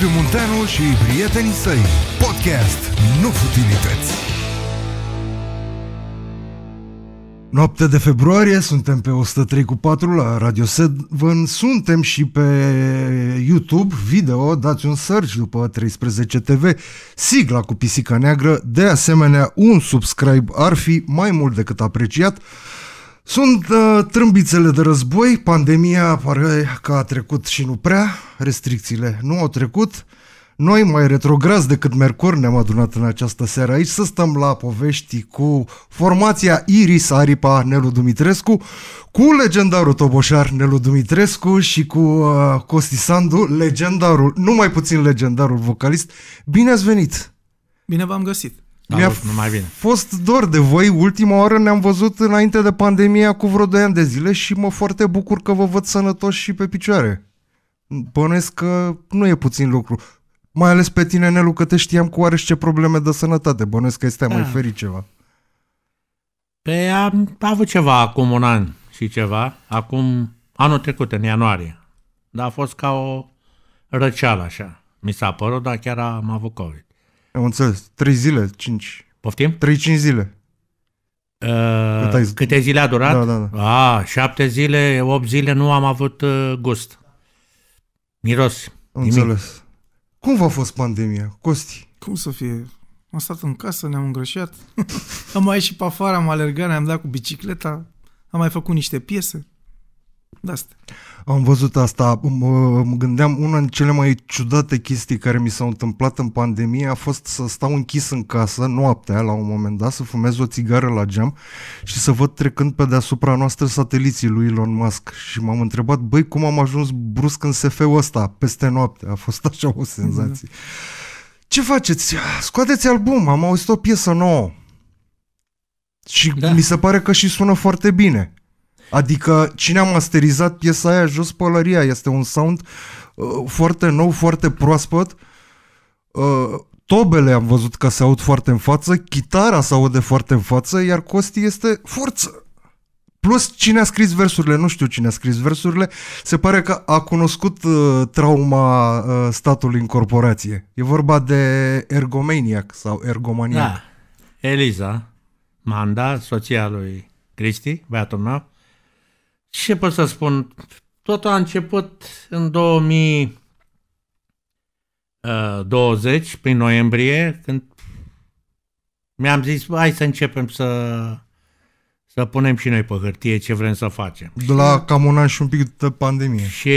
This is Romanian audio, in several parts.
Liviu Munteanu și prietenii săi. Podcast Nu Futilități. Noapte de februarie, suntem pe 103 cu 4 la Radio Seven, suntem și pe YouTube, video, dați un search după 13 TV, sigla cu pisica neagră, de asemenea un subscribe ar fi mai mult decât apreciat. Sunt uh, trâmbițele de război, pandemia pare că a trecut și nu prea, restricțiile nu au trecut. Noi, mai retrograzi decât Mercur, ne-am adunat în această seară aici să stăm la povești cu formația Iris Aripa Nelu Dumitrescu, cu legendarul Toboșar Nelu Dumitrescu și cu uh, Costi Sandu, legendarul, nu mai puțin legendarul vocalist. Bine ați venit! Bine v-am găsit! Da, Mi-a mai bine. fost dor de voi. Ultima oară ne-am văzut înainte de pandemie cu vreo 2 ani de zile și mă foarte bucur că vă văd sănătoși și pe picioare. Bănuiesc că nu e puțin lucru. Mai ales pe tine, Nelu, că te știam cu oareși ce probleme de sănătate. Bănuiesc că este mai da. ferit ceva. Pe am avut ceva acum un an și ceva. Acum, anul trecut, în ianuarie. Dar a fost ca o răceală așa. Mi s-a părut, dar chiar am avut COVID. Am înțeles. 3 zile, 5. Poftim? 3-5 zile. Uh, Cât ai... Câte zile a durat? Da, da, da. A, 7 zile, 8 zile nu am avut uh, gust. Miros. Am nimic. Înțeles. Cum v-a fost pandemia, Costi? Cum să fie? Am stat în casă, ne-am îngrășat. am mai ieșit pe afară, am alergat, ne-am dat cu bicicleta, am mai făcut niște piese. De da, asta. Am văzut asta, mă, gândeam, una din cele mai ciudate chestii care mi s-au întâmplat în pandemie a fost să stau închis în casă, noaptea, la un moment dat, să fumez o țigară la geam și să văd trecând pe deasupra noastră sateliții lui Elon Musk și m-am întrebat, băi, cum am ajuns brusc în SF-ul ăsta, peste noapte, a fost așa o senzație. Da. Ce faceți? Scoateți album, am auzit o piesă nouă. Și da. mi se pare că și sună foarte bine. Adică cine a masterizat piesa aia jos pălăria? Este un sound uh, foarte nou, foarte proaspăt. Uh, tobele am văzut că se aud foarte în față, chitara se aude foarte în față, iar Costi este forță. Plus cine a scris versurile, nu știu cine a scris versurile, se pare că a cunoscut uh, trauma uh, statului în corporație. E vorba de ergomaniac sau ergomaniac. Da. Eliza, Manda, soția lui Cristi, băiatul meu, ce pot să spun, totul a început în 2020, uh, prin noiembrie, când mi-am zis, hai să începem să să punem și noi pe hârtie ce vrem să facem. De la cam un an și un pic de pandemie. Și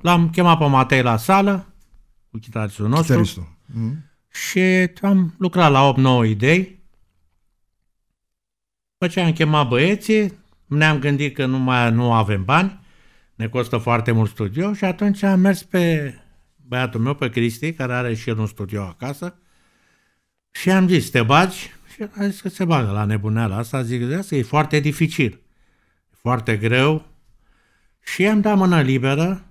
l-am chemat pe Matei la sală, cu chitaristul nostru. Chitaristul. Mm. Și am lucrat la 8-9 idei. După ce am chemat băieții, ne-am gândit că nu, mai, nu avem bani, ne costă foarte mult studio și atunci am mers pe băiatul meu, pe Cristi, care are și el un studio acasă, și am zis, te bagi? Și a zis că se bagă la nebuneala asta, zic, de asta e foarte dificil, foarte greu. Și am dat mână liberă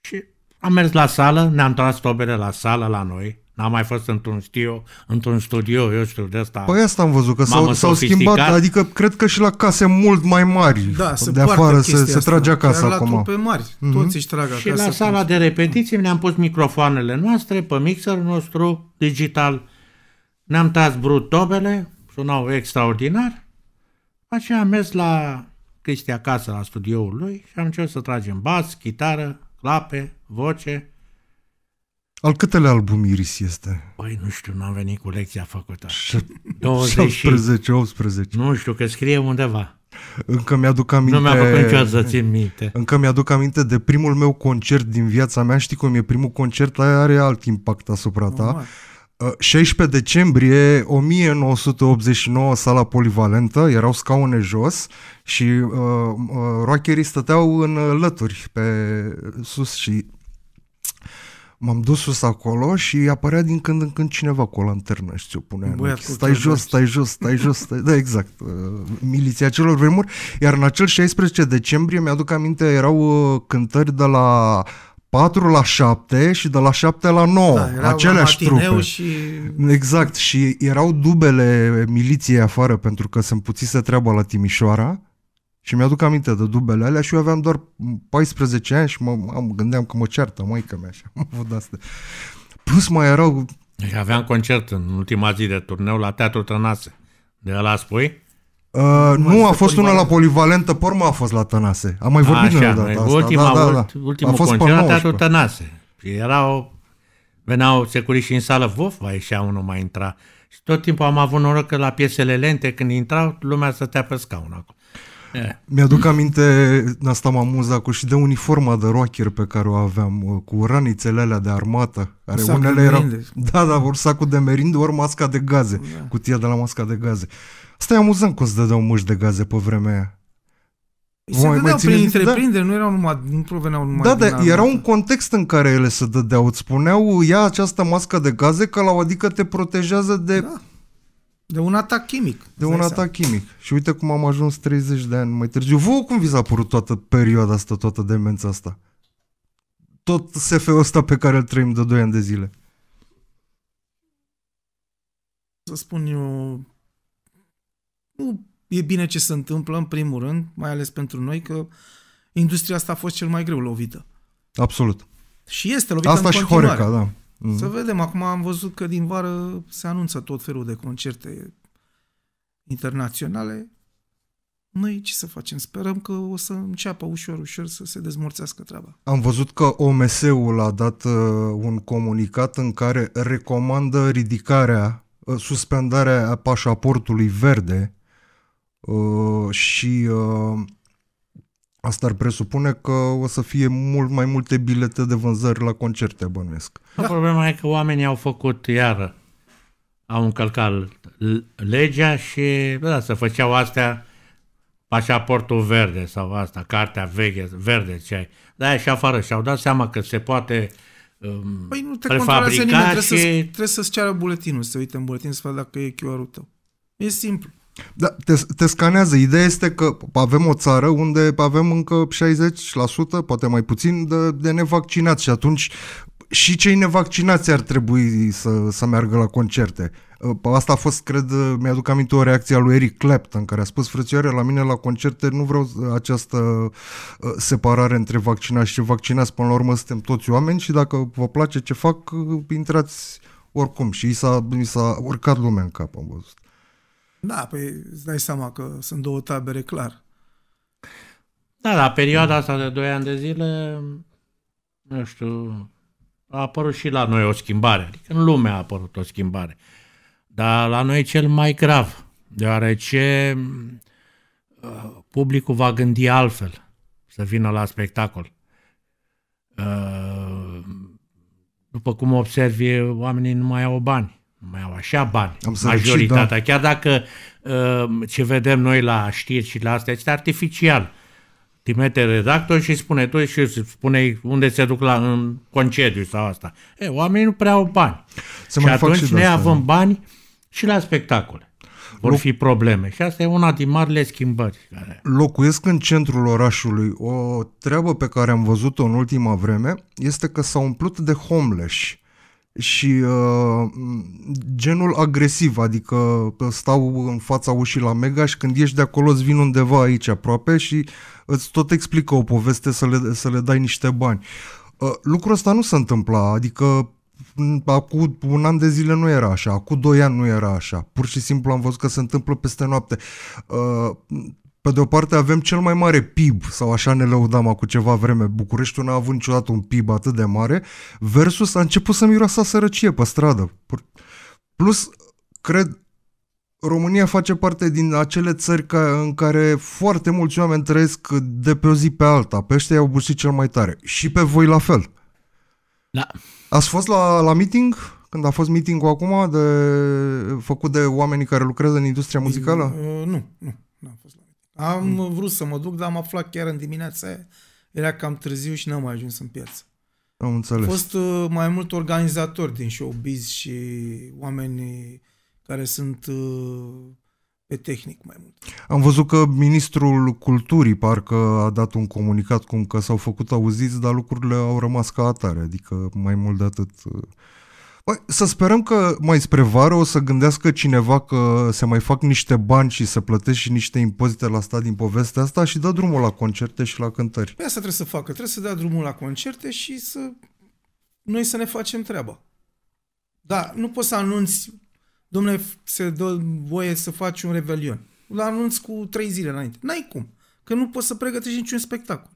și am mers la sală, ne-am tras tobele la sală la noi, N-am mai fost într-un studio, într-un studio, eu știu, de asta. Păi asta am văzut, că s-au, s-au schimbat, adică cred că și la case mult mai mari, da, se de afară, se, se trage acasă acum. la trupe mari, mm-hmm. toți își trag acasă. Și la sala de repetiții ne-am pus microfoanele noastre pe mixerul nostru digital, ne-am tras brut tobele. sunau extraordinar, așa am mers la Cristi acasă, la studioul lui și am început să tragem bas, chitară, clape, voce, al câtele album Iris este? Păi nu știu, n-am venit cu lecția făcută. 17, 18. Nu știu, că scrie undeva. Încă mi-aduc aminte... Nu mi-a făcut niciodată să țin minte. Încă mi-aduc aminte de primul meu concert din viața mea. Știi cum e primul concert, aia are alt impact asupra ta. Normal. 16 uh, decembrie 1989, sala polivalentă, erau scaune jos și uh, uh, rockerii stăteau în uh, lături pe sus și m-am dus sus acolo și apărea din când în când cineva cu o lanternă și ți-o punea Băiat, stai, jos, stai jos, stai jos, stai jos, da, exact, uh, miliția celor vremuri, iar în acel 16 decembrie, mi-aduc aminte, erau uh, cântări de la 4 la 7 și de la 7 la 9, da, aceleași trupe. Și... Exact, și erau dubele miliției afară pentru că se împuțise treaba la Timișoara și mi-aduc aminte de dubele alea și eu aveam doar 14 ani și mă, mă gândeam că mă ceartă maică mea și am avut asta. Plus mai erau... Și deci aveam concert în ultima zi de turneu la Teatru Tănase. De la spui? Uh, nu, a fost una la polivalentă, porma a fost la Tănase. Am mai vorbit de data asta. ultima, Da, da, da. Ultimul a fost concert la Teatru Tănase. Și erau, veneau securiști în sală, vof, va ieșea unul, mai intra. Și tot timpul am avut noroc că la piesele lente, când intrau, lumea stătea pe scaun acolo. Eh. Mi-aduc aminte, asta m-am cu și de uniforma de rocker pe care o aveam, cu ranițele alea de armată. Care Sac unele erau, da, da, vor sacul de merinde, ori masca de gaze, da. cutia de la masca de gaze. Asta e amuzant cum se dădeau mâși de gaze pe vremea aia. Se Voi, dădeau prin da. întreprindere, da. nu erau numai, nu proveneau numai Da, da, era un context în care ele se dădeau. Îți spuneau, ia această mască de gaze că la o adică te protejează de da de un atac chimic. De un atac seama. chimic. Și uite cum am ajuns 30 de ani mai târziu. Vă cum vi s-a părut toată perioada asta, toată demența asta? Tot SF-ul ăsta pe care îl trăim de 2 ani de zile. Să spun eu, nu e bine ce se întâmplă, în primul rând, mai ales pentru noi, că industria asta a fost cel mai greu lovită. Absolut. Și este lovită Asta în și Horeca, da. Mm-hmm. Să vedem. Acum am văzut că din vară se anunță tot felul de concerte internaționale. Noi ce să facem? Sperăm că o să înceapă ușor, ușor să se dezmorțească treaba. Am văzut că OMS-ul a dat uh, un comunicat în care recomandă ridicarea, uh, suspendarea pașaportului verde uh, și Asta ar presupune că o să fie mult mai multe bilete de vânzări la concerte, bănuiesc. Da. Problema e că oamenii au făcut iară, au încălcat legea și da, să făceau astea pașaportul verde sau asta, cartea veche, verde ce ai. Da, și afară și-au dat seama că se poate um, Păi nu te controlează nimeni, trebuie, și... să trebuie să-ți ceară buletinul, să uite în buletin să vadă dacă e QR-ul tău. E simplu. Da, te, te scanează. Ideea este că avem o țară unde avem încă 60%, poate mai puțin, de, de nevaccinați și atunci și cei nevaccinați ar trebui să, să meargă la concerte. Ă, asta a fost, cred, mi-aduc aminte o reacție a lui Eric Clapton, care a spus, frățioare, la mine la concerte nu vreau această ă, separare între vaccinați și vaccinați, până la urmă suntem toți oameni și dacă vă place ce fac, intrați oricum. Și i s-a, i s-a urcat lumea în cap, am văzut. Da, păi îți dai seama că sunt două tabere, clar. Da, dar perioada asta de 2 ani de zile, nu știu, a apărut și la noi o schimbare. Adică în lume a apărut o schimbare. Dar la noi e cel mai grav, deoarece uh, publicul va gândi altfel să vină la spectacol. Uh, după cum observi, oamenii nu mai au bani mai au așa bani, Am majoritatea, zic, da. chiar dacă uh, ce vedem noi la știri și la astea este artificial. Timete redactor și spune tu și spune unde se duc la, în concediu sau asta. E, oamenii nu prea au bani. Să și atunci ne avem da. bani și la spectacole vor Loc... fi probleme. Și asta e una din marile schimbări. Care... Locuiesc în centrul orașului. O treabă pe care am văzut-o în ultima vreme este că s-au umplut de homeless și uh, genul agresiv, adică uh, stau în fața ușii la Mega și când ieși de acolo îți vin undeva aici aproape și îți tot explică o poveste să le, să le dai niște bani. Uh, lucrul ăsta nu se întâmpla, adică mm, acum un an de zile nu era așa, acum doi ani nu era așa, pur și simplu am văzut că se întâmplă peste noapte. Uh, pe de o parte avem cel mai mare PIB, sau așa ne lăudam cu ceva vreme, Bucureștiul n-a avut niciodată un PIB atât de mare, versus a început să miroasa sărăcie pe stradă. Plus, cred, România face parte din acele țări ca, în care foarte mulți oameni trăiesc de pe o zi pe alta. Pe ăștia i-au bursit cel mai tare. Și pe voi la fel. Da. Ați fost la, la meeting? Când a fost meeting-ul acum de, făcut de oamenii care lucrează în industria muzicală? Mm, uh, nu, nu, nu am fost la am mm. vrut să mă duc, dar am aflat chiar în dimineața aia. Era cam târziu și n-am mai ajuns în piață. Am înțeles. Au fost uh, mai mult organizatori din showbiz și oameni care sunt uh, pe tehnic mai mult. Am văzut că ministrul culturii parcă a dat un comunicat cum că s-au făcut auziți, dar lucrurile au rămas ca atare, adică mai mult de atât... Uh Păi, să sperăm că mai spre vară o să gândească cineva că se mai fac niște bani și să plătești și niște impozite la stat din povestea asta și dă drumul la concerte și la cântări. Păi asta trebuie să facă, trebuie să dea drumul la concerte și să noi să ne facem treaba. Da, nu poți să anunți, domnule, se dă voie să faci un revelion. Îl anunți cu trei zile înainte. N-ai cum, că nu poți să pregătești niciun spectacol.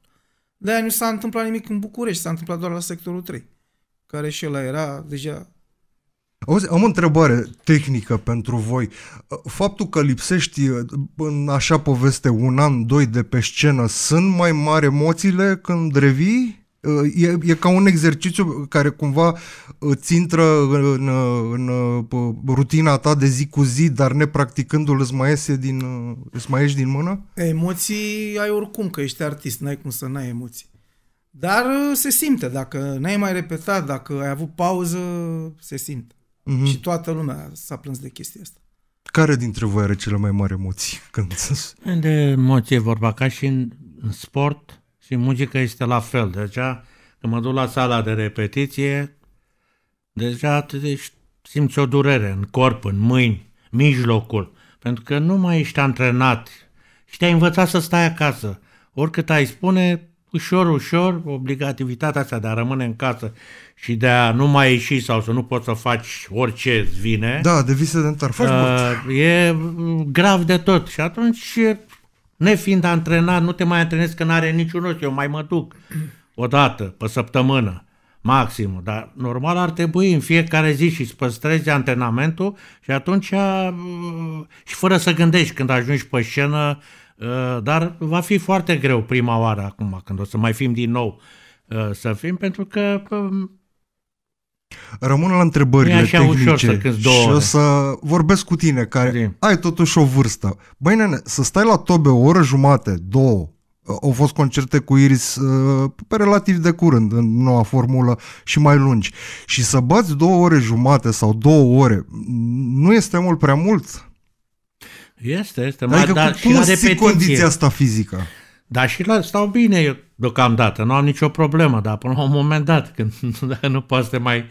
De-aia nu s-a întâmplat nimic în București, s-a întâmplat doar la sectorul 3, care și ăla era deja Auzi, am o întrebare tehnică pentru voi. Faptul că lipsești uh, în așa poveste un an, doi de pe scenă, sunt mai mari emoțiile când revii? Uh, e, e ca un exercițiu care cumva uh, îți intră în, în, în rutina ta de zi cu zi, dar nepracticându-l îți mai, iese din, îți mai ieși din mână? Emoții ai oricum, că ești artist, n-ai cum să n-ai emoții. Dar se simte, dacă n-ai mai repetat, dacă ai avut pauză, se simte. Mm-hmm. Și toată lumea s-a plâns de chestia asta. Care dintre voi are cele mai mari emoții? Când... De emoție e vorba, ca și în, în sport și în muzică este la fel. Deja deci, când mă duc la sala de repetiție, deja deci, simți o durere în corp, în mâini, mijlocul, pentru că nu mai ești antrenat și te-ai învățat să stai acasă. Oricât ai spune, ușor, ușor, obligativitatea asta de a rămâne în casă și de a nu mai ieși sau să nu poți să faci orice îți vine. Da, de sedentar, faci uh, E mm, grav de tot și atunci, nefiind antrenat, nu te mai antrenezi că n-are niciun rost. Eu mai mă duc o dată pe săptămână maxim, dar normal ar trebui în fiecare zi și îți păstrezi antrenamentul și atunci mm, și fără să gândești când ajungi pe scenă Uh, dar va fi foarte greu prima oară acum, când o să mai fim din nou uh, să fim, pentru că um, Rămân la întrebările e așa tehnice ușor să două și o să vorbesc cu tine, care Zim. ai totuși o vârstă. Băi nene, să stai la tobe o oră jumate, două, uh, au fost concerte cu Iris pe relativ de curând, în noua formulă și mai lungi. Și să bați două ore jumate sau două ore, nu este mult prea mult? Este, este. Adică da, cum și la condiția asta fizică? Dar și la, stau bine eu deocamdată, nu am nicio problemă, dar până la un moment dat, când dacă nu poți să te mai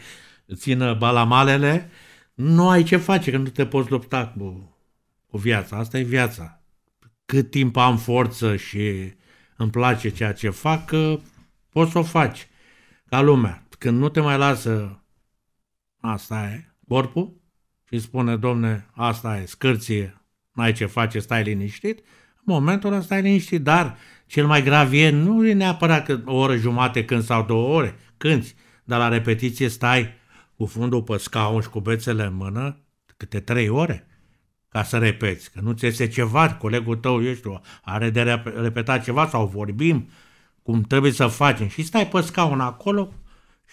țină balamalele, nu ai ce face, că nu te poți lupta cu, cu viața. Asta e viața. Cât timp am forță și îmi place ceea ce fac, că poți să o faci. Ca lumea. Când nu te mai lasă asta e corpul și spune, domne, asta e, scârție, n-ai ce face, stai liniștit, în momentul ăsta stai liniștit, dar cel mai grav e, nu e neapărat că o oră jumate când sau două ore, cânti, dar la repetiție stai cu fundul pe scaun și cu bețele în mână câte trei ore ca să repeți, că nu ți iese ceva, colegul tău, eu știu, are de repetat ceva sau vorbim, cum trebuie să facem și stai pe scaun acolo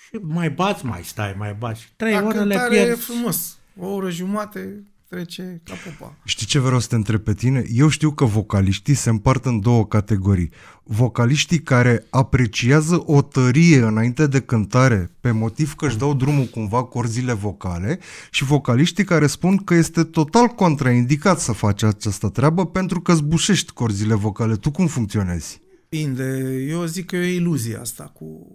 și mai bați, mai stai, mai bați. Trei Dacă ore le pierzi. e frumos. O oră jumate trece ca popa. Știi ce vreau să te întreb pe tine? Eu știu că vocaliștii se împart în două categorii. Vocaliștii care apreciază o tărie înainte de cântare pe motiv că își dau drumul cumva corzile vocale și vocaliștii care spun că este total contraindicat să faci această treabă pentru că zbușești corzile vocale. Tu cum funcționezi? Depinde. Eu zic că e o iluzie asta cu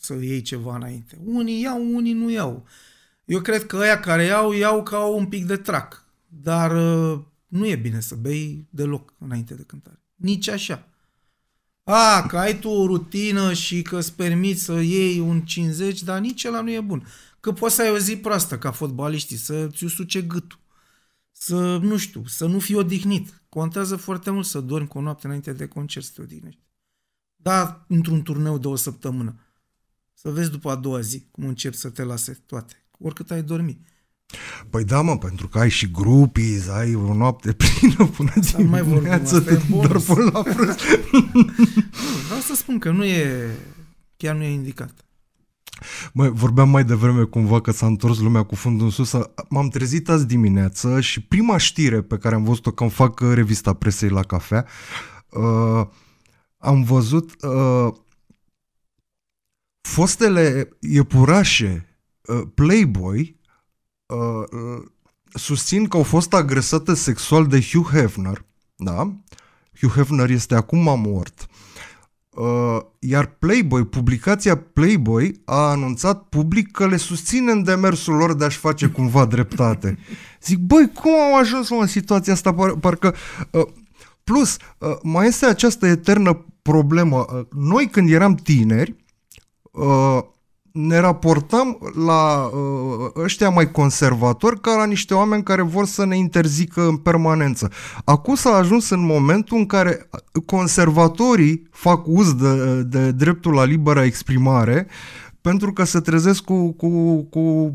să iei ceva înainte. Unii iau, unii nu iau. Uh, eu cred că aia care iau, iau ca un pic de trac. Dar uh, nu e bine să bei deloc înainte de cântare. Nici așa. A, că ai tu o rutină și că îți permiți să iei un 50, dar nici ăla nu e bun. Că poți să ai o zi proastă ca fotbaliștii, să ți usuce gâtul, să, nu știu, să nu fii odihnit. Contează foarte mult să dormi cu o noapte înainte de concert să te odihnești. Da, într-un turneu de o săptămână. Să vezi după a doua zi cum încep să te lase toate oricât ai dormi. Păi da, mă, pentru că ai și grupii, ai o noapte plină până ți mai dimineață, te doar până la prânz. Vreau să spun că nu e, chiar nu e indicat. Mă, vorbeam mai devreme cumva că s-a întors lumea cu fundul în sus. M-am trezit azi dimineață și prima știre pe care am văzut-o când fac revista presei la cafea, uh, am văzut uh, fostele iepurașe Uh, Playboy uh, uh, susțin că au fost agresate sexual de Hugh Hefner, da? Hugh Hefner este acum mort. Iar Playboy, publicația Playboy a anunțat public că le susține în demersul lor de a-și face cumva dreptate. Zic, băi, cum au ajuns în situația asta? Par- parcă... Plus, mai este această eternă problemă. Noi când eram tineri, ne raportăm la uh, ăștia mai conservatori ca la niște oameni care vor să ne interzică în permanență. Acum s-a ajuns în momentul în care conservatorii fac uz de, de dreptul la liberă exprimare pentru că se trezesc cu, cu, cu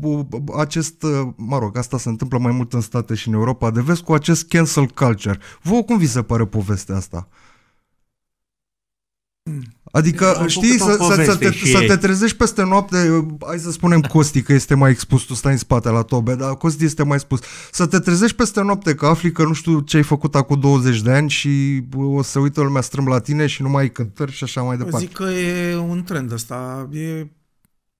acest, uh, mă rog, asta se întâmplă mai mult în state și în Europa de vezi cu acest cancel culture. Vă cum vi se pare povestea asta? Hmm. Adică, știi, să, să, să, te, să te trezești peste noapte, uh, hai să spunem Costi că este mai expus, tu stai în spate la tobe, dar Costi este mai expus. Să te trezești peste noapte că afli că nu știu ce ai făcut acum 20 de ani și uh, o să uită lumea strâmb la tine și nu mai cântări și așa mai departe. Zic că e un trend ăsta, e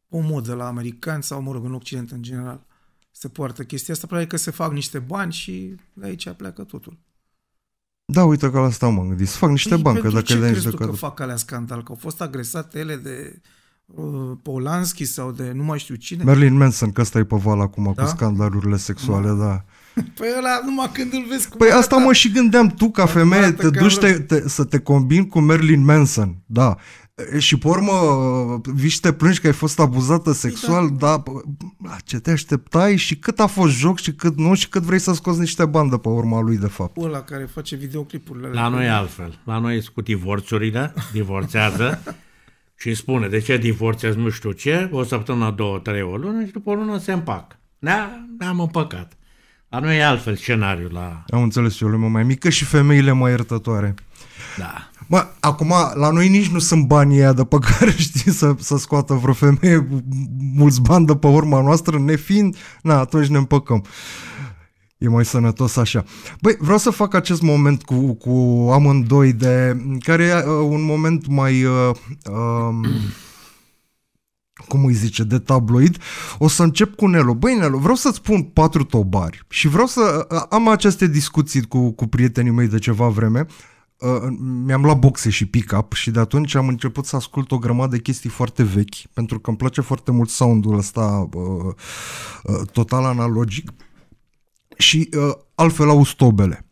o modă la americani sau, mă rog, în Occident în general. Se poartă chestia asta, probabil că se fac niște bani și de aici pleacă totul. Da, uite că la asta mă gândit, să fac niște păi bancă. Dacă ce crezi tu că fac alea scandal? Că au fost agresate ele de uh, Polanski sau de nu mai știu cine? Merlin Manson, că ăsta e pe val acum da? cu scandalurile sexuale, da. da. Păi ăla numai când îl vezi cu Păi asta mă și gândeam tu ca femeie, te duci te, te, să te combini cu Merlin Manson, da. Și pe urmă vii și te plângi că ai fost abuzată sexual, exact. da. dar la ce te așteptai și cât a fost joc și cât nu și cât vrei să scoți niște bani de pe urma lui, de fapt. Ăla care face videoclipurile. La noi altfel. La noi cu divorțurile, divorțează și spune de ce divorțez nu știu ce, o săptămână, două, trei, o lună și după o lună se împac. Da, am împăcat. La noi e altfel scenariul la... Am înțeles și o lume mai mică și femeile mai iertătoare. Da. Mă, acum, la noi nici nu sunt banii aia pe care știi să, să scoată vreo femeie mulți bani pe urma noastră, nefiind, na, atunci ne împăcăm. E mai sănătos așa. Băi, vreau să fac acest moment cu, cu amândoi de... care e uh, un moment mai... Uh, uh, cum îi zice, de tabloid, o să încep cu Nelo. Băi, Nelo, vreau să-ți pun patru tobari și vreau să uh, am aceste discuții cu, cu prietenii mei de ceva vreme Uh, mi-am luat boxe și pick-up și de atunci am început să ascult o grămadă de chestii foarte vechi, pentru că îmi place foarte mult sound-ul ăsta uh, uh, total analogic și uh, altfel au stobele.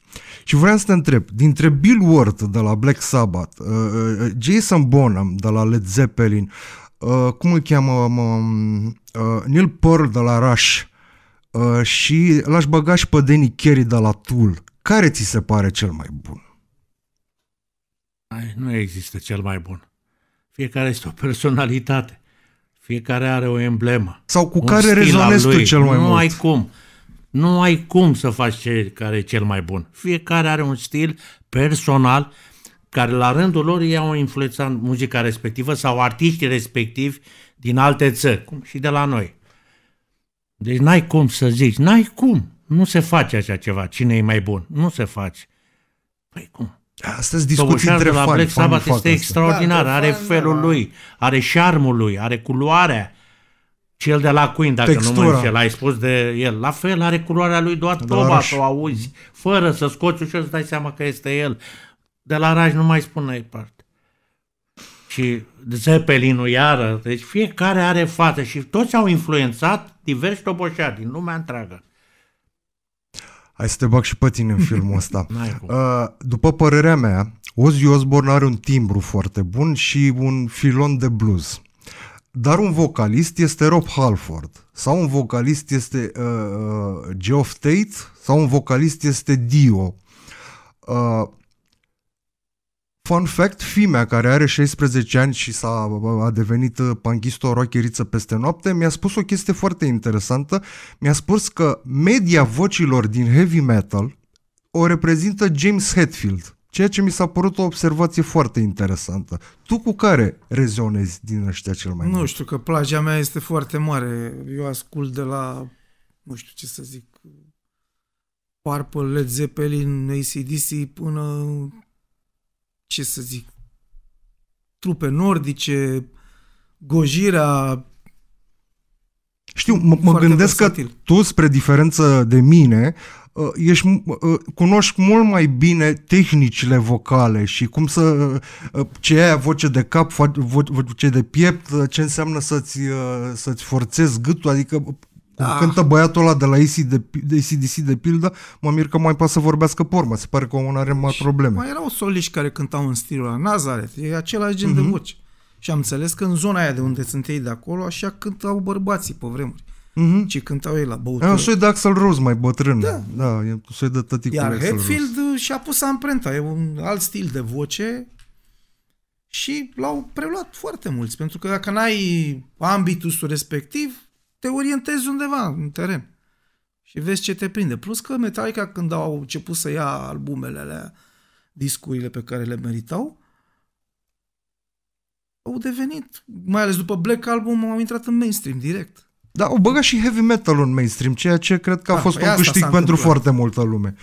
Și vreau să te întreb, dintre Bill Ward de la Black Sabbath, uh, uh Jason Bonham de la Led Zeppelin, uh, cum îl cheamă, um, uh, Neil Pearl de la Rush uh, și l-aș băga și pe Danny Carey de la Tool, care ți se pare cel mai bun? Nu există cel mai bun. Fiecare este o personalitate. Fiecare are o emblemă. Sau cu care rezonezi tu cel mai nu mult. Nu ai cum. Nu ai cum să faci ce care e cel mai bun. Fiecare are un stil personal care la rândul lor i-au influențat muzica respectivă sau artiștii respectivi din alte țări, cum și de la noi. Deci n-ai cum să zici, n-ai cum. Nu se face așa ceva, cine e mai bun. Nu se face. Păi cum? Astăzi discuții între la fani. Black Sabbath este extraordinar, da, are fan, da, da, felul da, lui, are șarmul lui, are culoarea. Cel de la Queen, dacă textura. nu mă înșel, ai spus de el. La fel, are culoarea lui doar toba, să o auzi, fără să scoți ușor, să dai seama că este el. De la Raj nu mai spun ai parte. Și Zeppelinul iară, deci fiecare are față și toți au influențat diversi toboșari din lumea întreagă. Hai să te bag și pe tine în filmul ăsta. uh, după părerea mea, Ozzy Osbourne are un timbru foarte bun și un filon de blues. Dar un vocalist este Rob Halford sau un vocalist este uh, uh Geoff Tate sau un vocalist este Dio. Uh, Fun fact, Fimea, care are 16 ani și s-a a devenit uh, panchisto o rocheriță peste noapte, mi-a spus o chestie foarte interesantă. Mi-a spus că media vocilor din heavy metal o reprezintă James Hetfield, ceea ce mi s-a părut o observație foarte interesantă. Tu cu care rezonezi din ăștia cel mai mult? Nu știu, că plaja mea este foarte mare. Eu ascult de la, nu știu ce să zic, Purple, Led Zeppelin, ACDC, până ce să zic, trupe nordice, gojirea... Știu, mă, mă gândesc versatil. că tu, spre diferență de mine, uh, ești, uh, cunoști mult mai bine tehnicile vocale și cum să uh, ce e voce de cap, voce de piept, ce înseamnă să-ți, să-ți forțezi gâtul, adică da. cântă băiatul ăla de la AC de, de ACDC de pildă, mă mir că mai poate să vorbească pormă. Se pare că omul are mai probleme. Mai erau soliști care cântau în stilul la Nazareth, e același gen uh-huh. de mhm. voci. Și am înțeles că în zona aia de unde sunt ei de acolo, așa cântau bărbații pe vremuri. Uh-huh. Ce cântau ei la băutură. Era un soi de Axel Rose mai bătrân. Da. da e un soi de tăticul Iar Hetfield și-a pus amprenta. E un alt stil de voce și l-au preluat foarte mulți. Pentru că dacă n-ai ambitusul respectiv, te orientezi undeva în teren și vezi ce te prinde. Plus că Metallica când au început să ia albumele alea, discurile pe care le meritau, au devenit, mai ales după Black Album, au intrat în mainstream direct. Da, o băga și heavy metal în mainstream, ceea ce cred că a da, fost păi un câștig pentru foarte multă lume.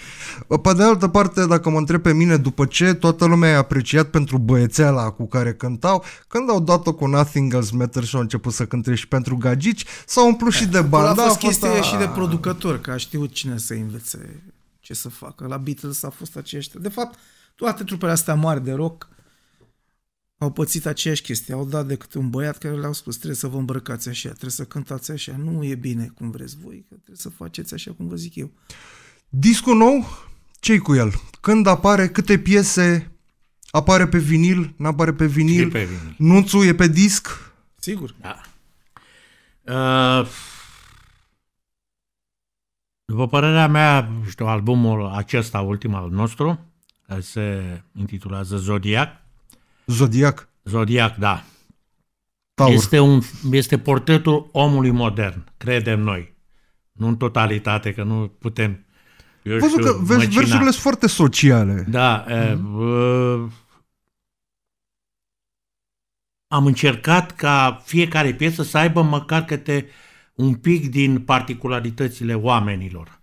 Ă, pe de altă parte, dacă mă întreb pe mine, după ce toată lumea i-a apreciat pentru băiețeala cu care cântau, când au dat-o cu Nothing Else Matter și au început să cânte și pentru gagici, s-au umplut și eh, de banda. Da, a fost chestia a... și de producător, că a știut cine să învețe ce să facă. La Beatles a fost aceștia. De fapt, toate trupele astea mari de rock au pățit aceeași chestie, au dat de câte un băiat care le-au spus trebuie să vă îmbrăcați așa, trebuie să cântați așa, nu e bine cum vreți voi, că trebuie să faceți așa cum vă zic eu. Discul nou, ce cu el? Când apare, câte piese apare pe vinil, nu apare pe vinil, e pe vinil. nunțul e pe disc? Sigur. Da. Uh, după părerea mea, știu, albumul acesta ultim al nostru, care se intitulează Zodiac, Zodiac. Zodiac, da. Taur. Este, un, este portretul omului modern, credem noi. Nu în totalitate, că nu putem eu Văzut că vers, versurile sunt foarte sociale. Da. Mm. Uh, am încercat ca fiecare piesă să aibă măcar câte un pic din particularitățile oamenilor.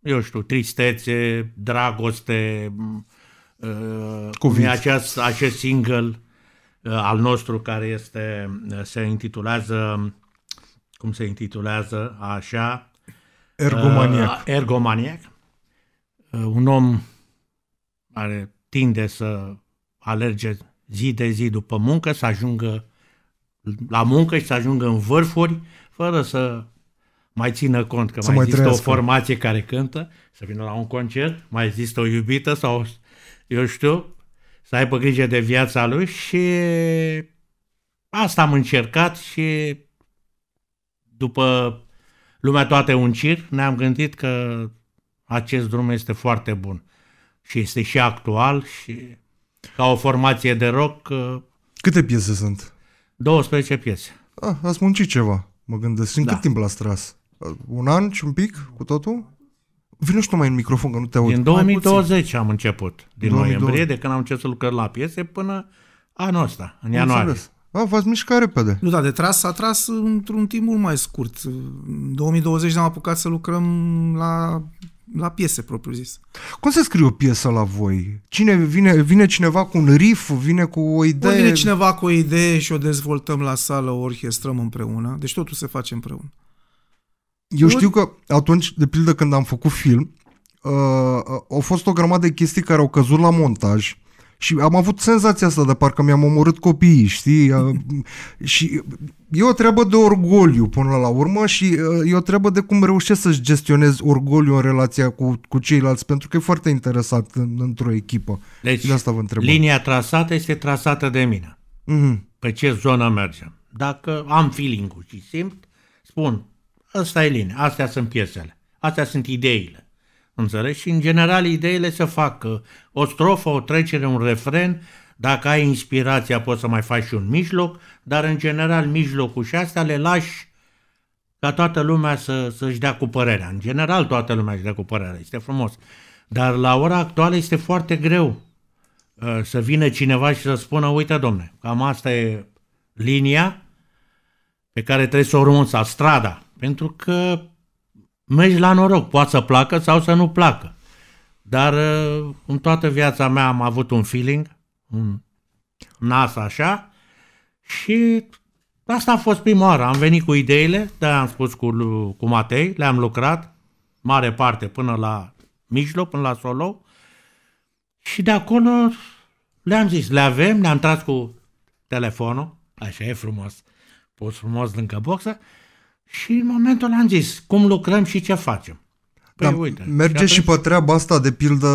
Eu știu, tristețe, dragoste, uh, Uh, Cuvinte. Acest, acest single uh, al nostru care este, uh, se intitulează, cum se intitulează, așa, Ergomaniac. Ergomaniac. Un om care tinde să alerge zi de zi după muncă, să ajungă la muncă și să ajungă în vârfuri, fără să mai țină cont că să mai, mai există trăiască. o formație care cântă, să vină la un concert, mai există o iubită sau eu știu, să aibă grijă de viața lui și asta am încercat și după lumea toate un cir, ne-am gândit că acest drum este foarte bun și este și actual și ca o formație de rock. Câte piese sunt? 12 piese. Ah, ați muncit ceva, mă gândesc. În da. cât timp l-ați tras? Un an și un pic cu totul? Vino și tu mai în microfon, că nu te aud. Din 2020 am început, din 2020. noiembrie, de când am început să lucrăm la piese, până anul ăsta, în ianuarie. A, v-ați mișcat repede. Nu, da, de tras s-a tras într-un timp mult mai scurt. În 2020 ne-am apucat să lucrăm la, la piese, propriu zis. Cum se scrie o piesă la voi? Cine vine, vine cineva cu un riff, vine cu o idee? Ori vine cineva cu o idee și o dezvoltăm la sală, o orchestrăm împreună. Deci totul se face împreună. Eu știu că atunci, de pildă, când am făcut film, uh, uh, au fost o grămadă de chestii care au căzut la montaj și am avut senzația asta de parcă mi-am omorât copiii, știi? Uh, și e o treabă de orgoliu până la urmă și uh, e o treabă de cum reușesc să-și gestionez orgoliu în relația cu, cu ceilalți, pentru că e foarte interesat în, într-o echipă. Deci, de asta vă întreb. linia trasată este trasată de mine. Mm-hmm. Pe ce zona mergem? Dacă am feeling-ul și simt, spun, Ăsta e linia, astea sunt piesele, astea sunt ideile. Înțelegi? Și în general ideile se fac o strofă, o trecere, un refren, dacă ai inspirația poți să mai faci și un mijloc, dar în general mijlocul și astea le lași ca toată lumea să, să-și dea cu părerea. În general toată lumea își dea cu părerea, este frumos. Dar la ora actuală este foarte greu uh, să vină cineva și să spună, uite domne, cam asta e linia pe care trebuie să o urmăm, sau strada, pentru că mergi la noroc, poate să placă sau să nu placă. Dar uh, în toată viața mea am avut un feeling, un nas așa, și asta a fost prima oară. Am venit cu ideile, de am spus cu, cu Matei, le-am lucrat, mare parte până la mijloc, până la solo, și de acolo le-am zis, le avem, ne am tras cu telefonul, așa e frumos, pus frumos lângă boxă, și în momentul am zis cum lucrăm și ce facem. Păi, da, uite, merge și, și pe treaba asta, de pildă,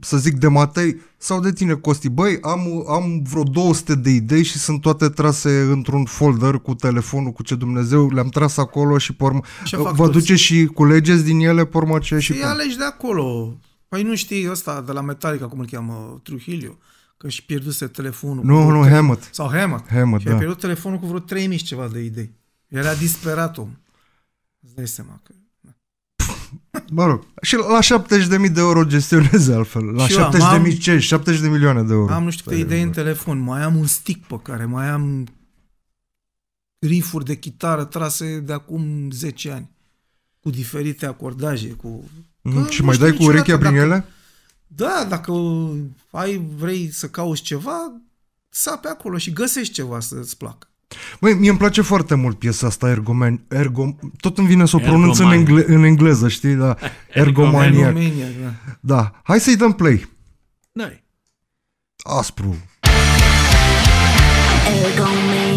să zic, de Matei sau de tine, Costi. Băi, am, am vreo 200 de idei și sunt toate trase într-un folder cu telefonul, cu ce Dumnezeu, le-am tras acolo și pormă. vă duce și culegeți din ele pormă ce și... Și alegi de acolo. Păi nu știi ăsta de la Metallica, cum îl cheamă, Truhiliu? că și pierduse telefonul. Nu, nu, Hammett. Sau Hammett. Hammett, da. a pierdut telefonul cu vreo 3000 ceva de idei. Era disperat om. Îți dai seama că... Mă rog, și la 70.000 de euro gestionez altfel. La 70.000 de ce? 70 de milioane de euro. Am nu știu câte idei în telefon. Mai am un stick pe care mai am rifuri de chitară trase de acum 10 ani. Cu diferite acordaje. Cu... Mm, că și mai dai cu urechea prin dacă... ele? Da, dacă ai, vrei să cauți ceva, sape acolo și găsești ceva să-ți placă. Măi, mie îmi place foarte mult piesa asta, Ergoman, ergo, tot îmi vine să o pronunț în, engle, în engleză, știi, da, ergomania da. da, hai să-i dăm play. Dai. Aspru. Ergomania.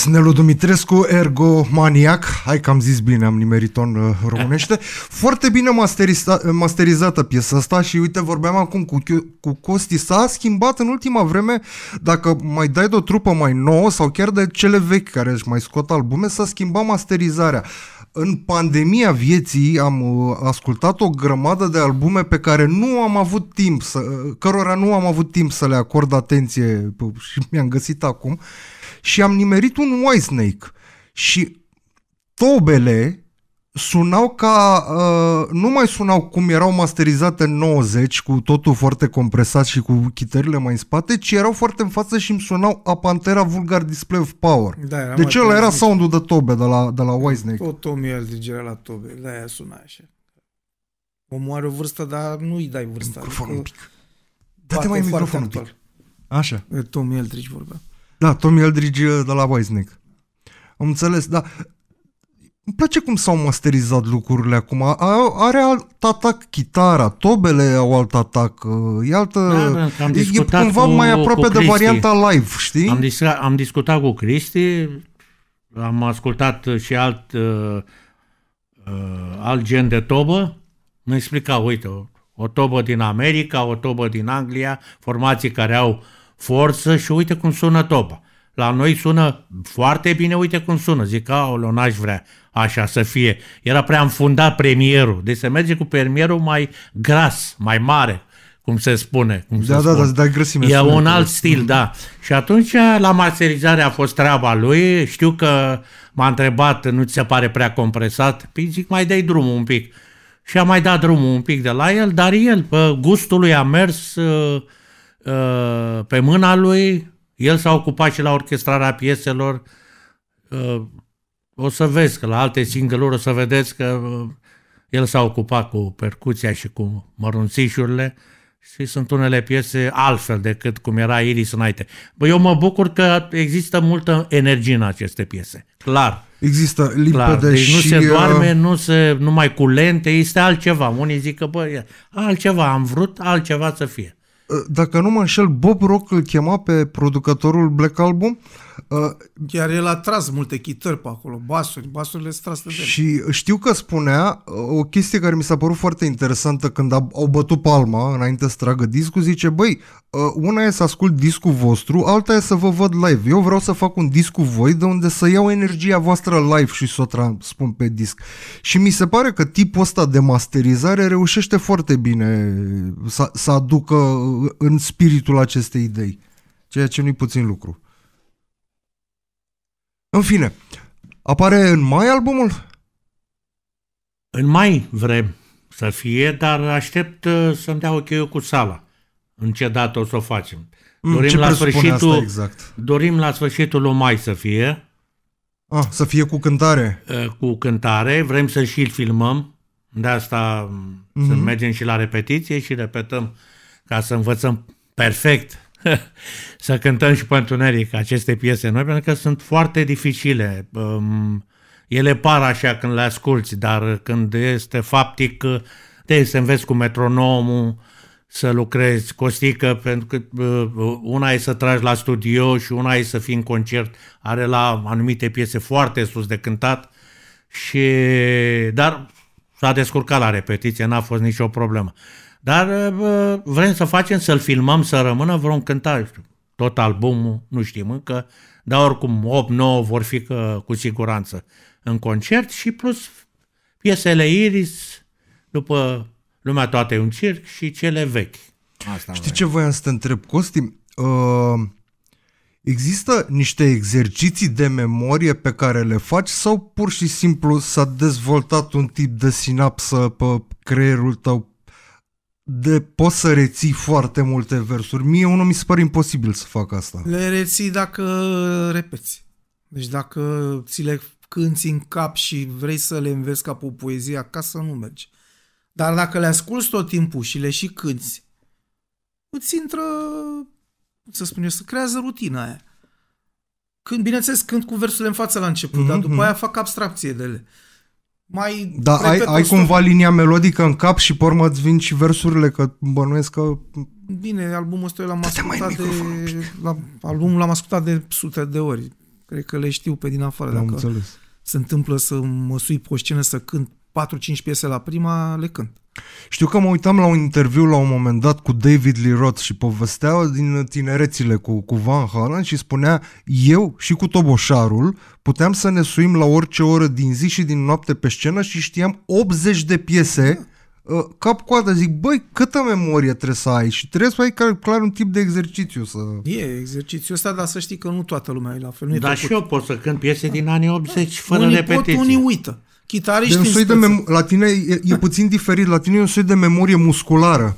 scris Nelu Dumitrescu, maniac. hai că am zis bine, am nimerit în uh, românește, foarte bine masteriza, uh, masterizată piesa asta și uite, vorbeam acum cu, cu Costi, s-a schimbat în ultima vreme, dacă mai dai de o trupă mai nouă sau chiar de cele vechi care își mai scot albume, s-a schimbat masterizarea în pandemia vieții am uh, ascultat o grămadă de albume pe care nu am avut timp, să, cărora nu am avut timp să le acord atenție și mi-am găsit acum. Uh, și am nimerit un Snake și tobele sunau ca, uh, nu mai sunau cum erau masterizate în 90, cu totul foarte compresat și cu chitările mai în spate, ci erau foarte în față și îmi sunau a Pantera Vulgar Display of Power. Da, deci ăla era sound-ul de tobe de la, de la Wisnake. Tot Tommy Eldridge la tobe, de-aia suna așa. Omul are o vârstă, dar nu-i dai vârsta. Microfonul adică un pic. Dă-te mai microfonul un pic. Actual. Așa. Tommy Eldridge vorbea. Da, Tommy Eldridge uh, de la Wisnik. Am înțeles, da. Îmi place cum s-au masterizat lucrurile acum. Are alt atac chitara, tobele au alt atac, uh, e altă... Da, da, e cumva cu, mai aproape cu de varianta live, știi? Am, discutat, am discutat cu Cristi, am ascultat uh, și alt, uh, uh, alt gen de tobă. Mi-a explicat, uite, o, o tobă din America, o tobă din Anglia, formații care au uh, forță și uite cum sună toba. La noi sună foarte bine, uite cum sună. Zic, aoleu, n-aș vrea așa să fie. Era prea înfundat premierul. Deci se merge cu premierul mai gras, mai mare, cum se spune. Cum da, se da, spune. da, da, grăsime. E un alt da. stil, da. Și atunci la masterizare a fost treaba lui. Știu că m-a întrebat, nu ți se pare prea compresat? Păi zic, mai dai drumul un pic. Și a mai dat drumul un pic de la el, dar el, pe gustul lui a mers... Uh, Uh, pe mâna lui, el s-a ocupat și la orchestrarea pieselor. Uh, o să vezi că la alte single o să vedeți că uh, el s-a ocupat cu percuția și cu mărunțișurile și sunt unele piese altfel decât cum era Iris înainte. Bă, eu mă bucur că există multă energie în aceste piese, clar. Există limpede clar. Deci nu se doarme, nu, se, nu mai cu lente, este altceva. Unii zic că, bă, altceva am vrut, altceva să fie dacă nu mă înșel, Bob Rock îl chema pe producătorul Black Album. Uh, Chiar el a tras multe chitări pe acolo, basuri, basurile sunt trase de Și știu că spunea uh, o chestie care mi s-a părut foarte interesantă când au bătut palma înainte să tragă discul, zice, băi, uh, una e să ascult discul vostru, alta e să vă văd live. Eu vreau să fac un disc cu voi de unde să iau energia voastră live și să o transpun pe disc. Și mi se pare că tipul ăsta de masterizare reușește foarte bine să, să aducă în spiritul acestei idei, ceea ce nu-i puțin lucru. În fine, apare în mai albumul? În mai vrem să fie, dar aștept uh, să-mi dea ochiul cu sala. În ce dată o să o facem. Hmm, dorim ce la sfârșitul, asta exact? Dorim la sfârșitul lui mai să fie. Ah, să fie cu cântare. Uh, cu cântare. Vrem să și-l filmăm. De asta mm-hmm. să mhm. mergem și la repetiție și repetăm ca să învățăm perfect să cântăm și pe întuneric aceste piese noi, pentru că sunt foarte dificile. Um, ele par așa când le asculti, dar când este faptic, te să înveți cu metronomul, să lucrezi costică, pentru că uh, una e să tragi la studio și una e să fii în concert. Are la anumite piese foarte sus de cântat, și, dar s-a descurcat la repetiție, n-a fost nicio problemă. Dar uh, bă, vrem să facem, să-l filmăm, să rămână vreo cântare, tot albumul, nu știm încă, dar oricum 8-9 vor fi că, uh, cu siguranță în concert și plus piesele Iris, după Lumea toată e un circ și cele vechi. Asta Știi ce voiam să te întreb, Costi? Uh, există niște exerciții de memorie pe care le faci sau pur și simplu s-a dezvoltat un tip de sinapsă pe creierul tău de poți să reții foarte multe versuri. Mie unul mi se pare imposibil să fac asta. Le reții dacă repeți. Deci dacă ți le cânti în cap și vrei să le înveți ca pe o poezie acasă, nu mergi. Dar dacă le asculți tot timpul și le și cânti, îți intră, să spun eu, să creează rutina aia. Când, bineînțeles, cânt cu versurile în față la început, mm-hmm. dar după aia fac abstracție de ele mai Da, ai, ai cumva linia melodică în cap și pe urmă îți vin și versurile, că bănuiesc că... Bine, albumul ăsta l-am ascultat de... La, albumul l-am ascultat de sute de ori. Cred că le știu pe din afară. Am dacă înțeles. se întâmplă să mă sui pe o scenă să cânt 4-5 piese la prima, le cânt. Știu că mă uitam la un interviu la un moment dat cu David Lee Roth și povestea din tinerețile cu, cu Van Halen și spunea eu și cu Toboșarul puteam să ne suim la orice oră din zi și din noapte pe scenă și știam 80 de piese ă, cap coadă, zic, băi, câtă memorie trebuie să ai și trebuie să ai clar, clar un tip de exercițiu să... E exercițiu ăsta, dar să știi că nu toată lumea e la fel. Nu dar și eu pot să cânt piese din anii 80 fără unii repetiții. Pot, unii uită chitariști un soi de mem- La tine e, e puțin diferit, la tine e un soi de memorie musculară.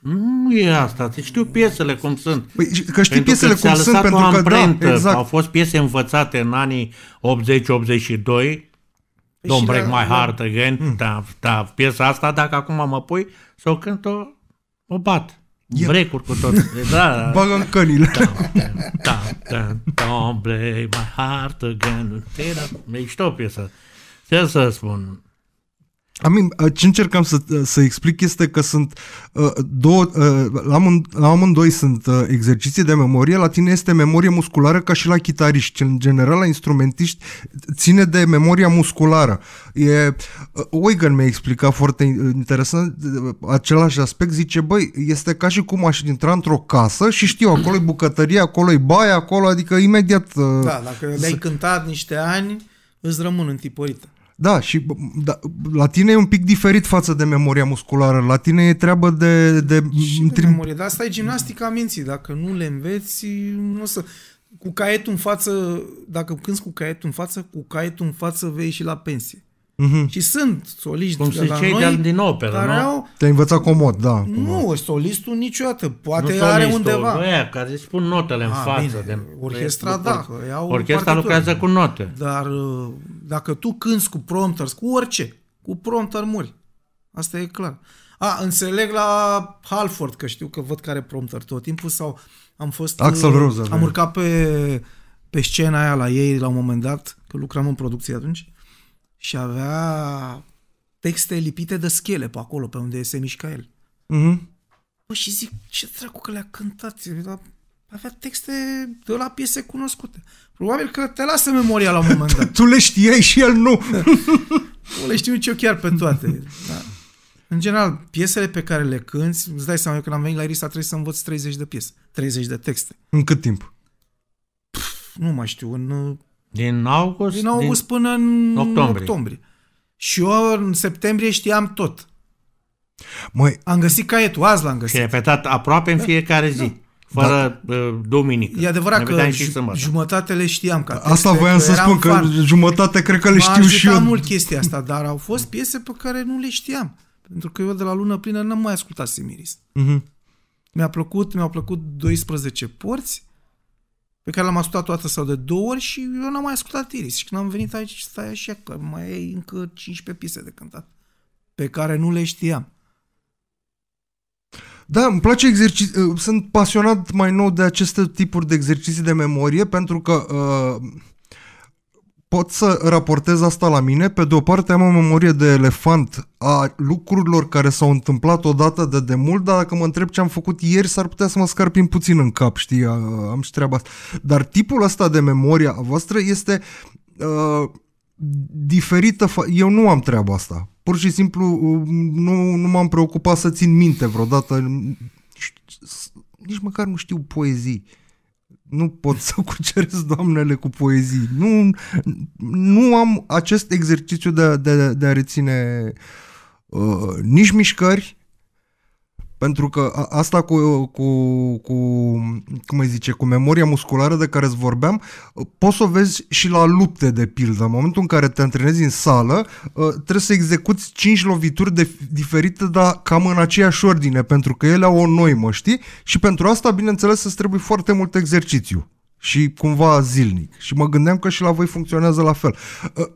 Nu e asta, te știu piesele cum sunt. Păi, că știi pentru piesele că cum sunt, pentru că da, amprentă, da, exact. Au fost piese învățate în anii 80-82, păi Don't Break My Heart Again, hmm. da, da, piesa asta, dacă acum mă pui, să o cânt, o, o bat. Yeah. Brecuri cu tot. Da, Bagă în cănile. Da, da, da, da, don't break my heart again. Ești deci o piesă. Ce să spun? Amin, uh, ce încercam să, uh, să explic este că sunt uh, două, uh, la, amând, la amândoi sunt uh, exerciții de memorie, la tine este memorie musculară ca și la chitariști, în general la instrumentiști ține de memoria musculară. E, Oigan uh, mi-a explicat foarte interesant același aspect, zice, băi, este ca și cum aș intra într-o casă și știu, acolo e bucătărie, acolo e baia, acolo, adică imediat... Da, dacă le-ai cântat niște ani, îți rămân întipărită. Da, și da, la tine e un pic diferit față de memoria musculară. La tine e treabă de... de, și de trim... memorie, dar asta e gimnastica minții. Dacă nu le înveți, nu o să... Cu caietul în față, dacă cânți cu caietul în față, cu caietul în față vei și la pensie. Mm-hmm. Și sunt soliști Cum de la cei noi din operă, care nu? au... Te-ai învățat comod, da. Nu, comod. solistul niciodată. Poate nu are undeva. nu Aia care spun notele A, în ah, față. Bine, de... Orchestra, da. orchestra lucrează cu note. Dar uh, dacă tu cânți cu prompter cu orice, cu prompter muri. Asta e clar. A, înțeleg la Halford, că știu că văd care prompter tot timpul, sau am fost... Axel uh, Rose. Da. Am urcat pe, pe scena aia la ei la un moment dat, că lucram în producție atunci, și avea texte lipite de schele pe acolo, pe unde se mișca el. Mm-hmm. Bă, și zic, ce dracu că le-a cântat? Avea texte de la piese cunoscute. Probabil că te lasă memoria la un moment dat. tu le știai și el nu. nu le știu nici eu chiar pe toate. Da. În general, piesele pe care le cânti, îți dai seama, eu când am venit la Irisa trebuie să învăț 30 de piese, 30 de texte. În cât timp? Pff, nu mai știu, în din august? Din august din... până în octombrie. octombrie. Și eu în septembrie știam tot. Măi, am găsit caietul, azi l-am găsit. Și repetat aproape în da, fiecare zi. Da. Fără da. Uh, duminică. E adevărat ne că și jumătate le știam. Ca asta voiam să spun, fan. că jumătate cred că le știu și eu. mult chestia asta, dar au fost piese pe care nu le știam. Pentru că eu de la lună plină n-am mai ascultat Semiris. Mm-hmm. Mi-a plăcut, mi-au plăcut 12 porți pe care l-am ascultat toată sau de două ori și eu n-am mai ascultat Iris. Și când am venit aici, stai așa că mai ai încă 15 piese de cântat pe care nu le știam. Da, îmi place exerciții. Sunt pasionat mai nou de aceste tipuri de exerciții de memorie pentru că uh, pot să raportez asta la mine. Pe de o parte am o memorie de elefant a lucrurilor care s-au întâmplat odată de demult, dar dacă mă întreb ce am făcut ieri, s-ar putea să mă scarpim puțin în cap, știi, am și treaba asta. Dar tipul ăsta de memoria voastră este uh, diferită. Fa- Eu nu am treaba asta. Pur și simplu nu, nu m-am preocupat să țin minte vreodată. Nici măcar nu știu poezii. Uh, nu pot să cuceresc doamnele cu poezii. Nu, nu am acest exercițiu de, de, de a reține uh, nici mișcări, pentru că asta cu, cu, cu cum îi zice, cu memoria musculară de care îți vorbeam, poți să o vezi și la lupte, de pildă. În momentul în care te antrenezi în sală, ă, trebuie să execuți 5 lovituri de, diferite, dar cam în aceeași ordine, pentru că ele au o noimă, știi? Și pentru asta, bineînțeles, îți trebuie foarte mult exercițiu și cumva zilnic. Și mă gândeam că și la voi funcționează la fel ă,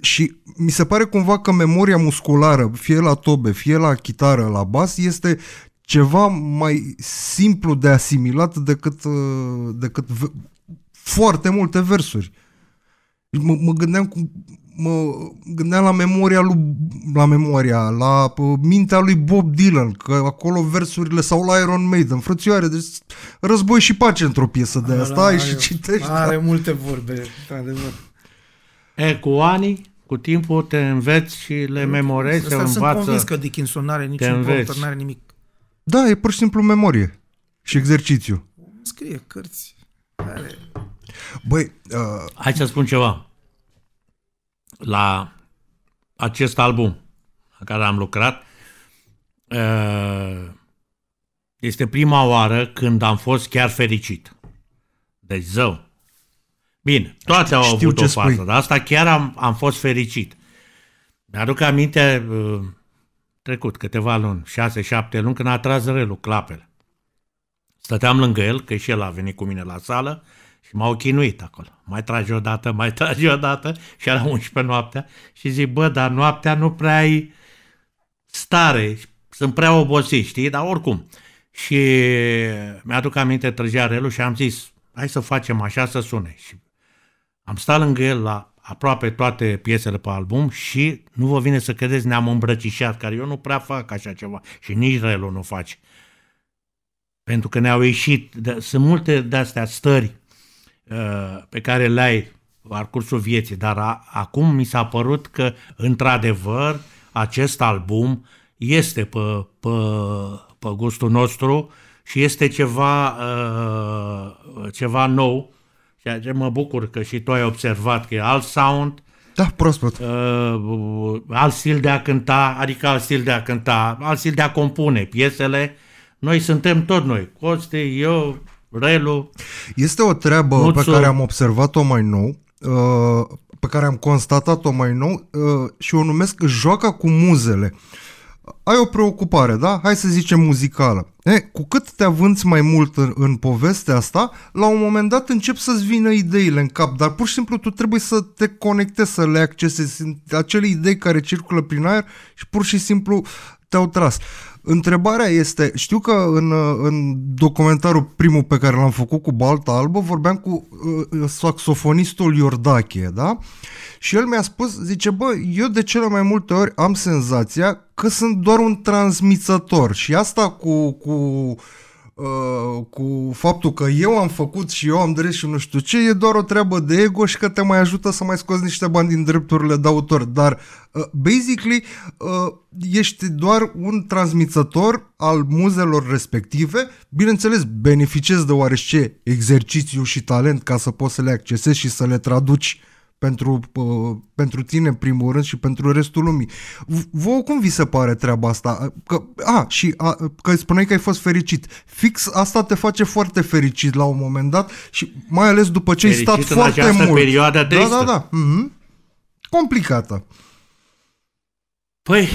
și mi se pare cumva că memoria musculară, fie la tobe, fie la chitară, la bas, este ceva mai simplu de asimilat decât, uh, decât foarte multe versuri. Mă, mă gândeam cu, mă gândeam la memoria lui, la memoria, la uh, mintea lui Bob Dylan, că acolo versurile sau la Iron Maiden, frățioare, deci război și pace într-o piesă de asta, ai și citești. Are da. multe vorbe, adevăr. E, cu ani, cu timpul te înveți și le memorezi, te învață. Sunt convins că Dickinson n-are are nimic da, e pur și simplu memorie și exercițiu. Scrie cărți. Băi... Uh... Hai să spun ceva. La acest album la care am lucrat, uh, este prima oară când am fost chiar fericit. Deci, zău. Bine, toate au Știu avut o fază, dar asta chiar am, am fost fericit. Mi-aduc aminte, uh, trecut câteva luni, șase, șapte luni, când a tras relul clapele. Stăteam lângă el, că și el a venit cu mine la sală și m-au chinuit acolo. Mai trage o dată, mai trage o dată și era 11 noaptea și zic, bă, dar noaptea nu prea ai stare, sunt prea obosit, știi, dar oricum. Și mi-aduc aminte, trăgea relul și am zis, hai să facem așa să sune. Și am stat lângă el la aproape toate piesele pe album și nu vă vine să credeți ne-am îmbrăcișat, care eu nu prea fac așa ceva și nici Relu nu face. Pentru că ne-au ieșit, de, sunt multe de-astea stări uh, pe care le-ai parcursul vieții, dar a, acum mi s-a părut că, într-adevăr, acest album este pe, pe, pe gustul nostru și este ceva, uh, ceva nou ceea ce mă bucur că și tu ai observat că e alt sound, da, prospăt. Uh, alt stil de a cânta, adică alt stil de a cânta, alt stil de a compune piesele. Noi suntem tot noi, Coste, eu, Relu. Este o treabă Nuțu. pe care am observat-o mai nou, uh, pe care am constatat-o mai nou uh, și o numesc joaca cu muzele. Uh, ai o preocupare, da? Hai să zicem muzicală. E, cu cât te avânți mai mult în, în povestea asta, la un moment dat încep să-ți vină ideile în cap, dar pur și simplu tu trebuie să te conectezi, să le accesezi. Sunt acele idei care circulă prin aer și pur și simplu te-au tras. Uh, Întrebarea este, știu că în, în documentarul primul pe care l-am făcut cu Balta Albă vorbeam cu uh, uh, saxofonistul Iordache, da? Și el mi-a spus, zice, bă, eu de cele mai multe ori am senzația că sunt doar un transmițător și asta cu, cu uh, Uh, cu faptul că eu am făcut și eu am drept și nu știu ce, e doar o treabă de ego și că te mai ajută să mai scoți niște bani din drepturile de autor. Dar, uh, basically, uh, ești doar un transmițător al muzelor respective. Bineînțeles, beneficiezi de oarește exercițiu și talent ca să poți să le accesezi și să le traduci pentru, pentru tine, în primul rând, și pentru restul lumii. Vouă cum vi se pare treaba asta? Că, a, și a, că spuneai că ai fost fericit. Fix asta te face foarte fericit la un moment dat și mai ales după ce fericit ai stat în foarte mult. perioadă da, da, tristă. Da, da, da. Mm-hmm. Complicată. Păi,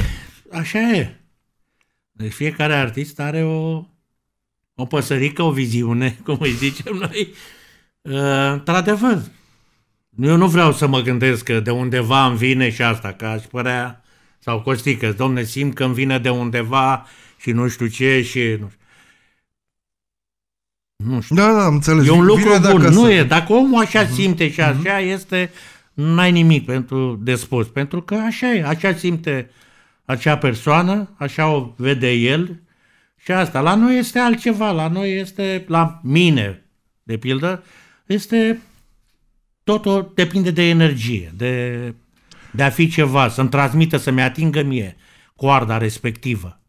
așa e. Deci fiecare artist are o, o păsărică, o viziune, cum îi zicem noi. Uh, într-adevăr, eu nu vreau să mă gândesc că de undeva îmi vine și asta, că aș părea, sau costică, domne, simt că îmi vine de undeva și nu știu ce și nu știu. Nu știu. Da, da, am înțeles. E un lucru Vine bun. Nu e. Dacă omul așa uh-huh. simte și mhm. așa uh-huh. este, n-ai nimic pentru de spus. Pentru că așa e. Așa simte acea persoană, așa o vede el și asta. La noi este altceva. La noi este, la mine, de pildă, este Totul depinde de energie, de, de a fi ceva, să-mi transmită, să-mi atingă mie coarda respectivă.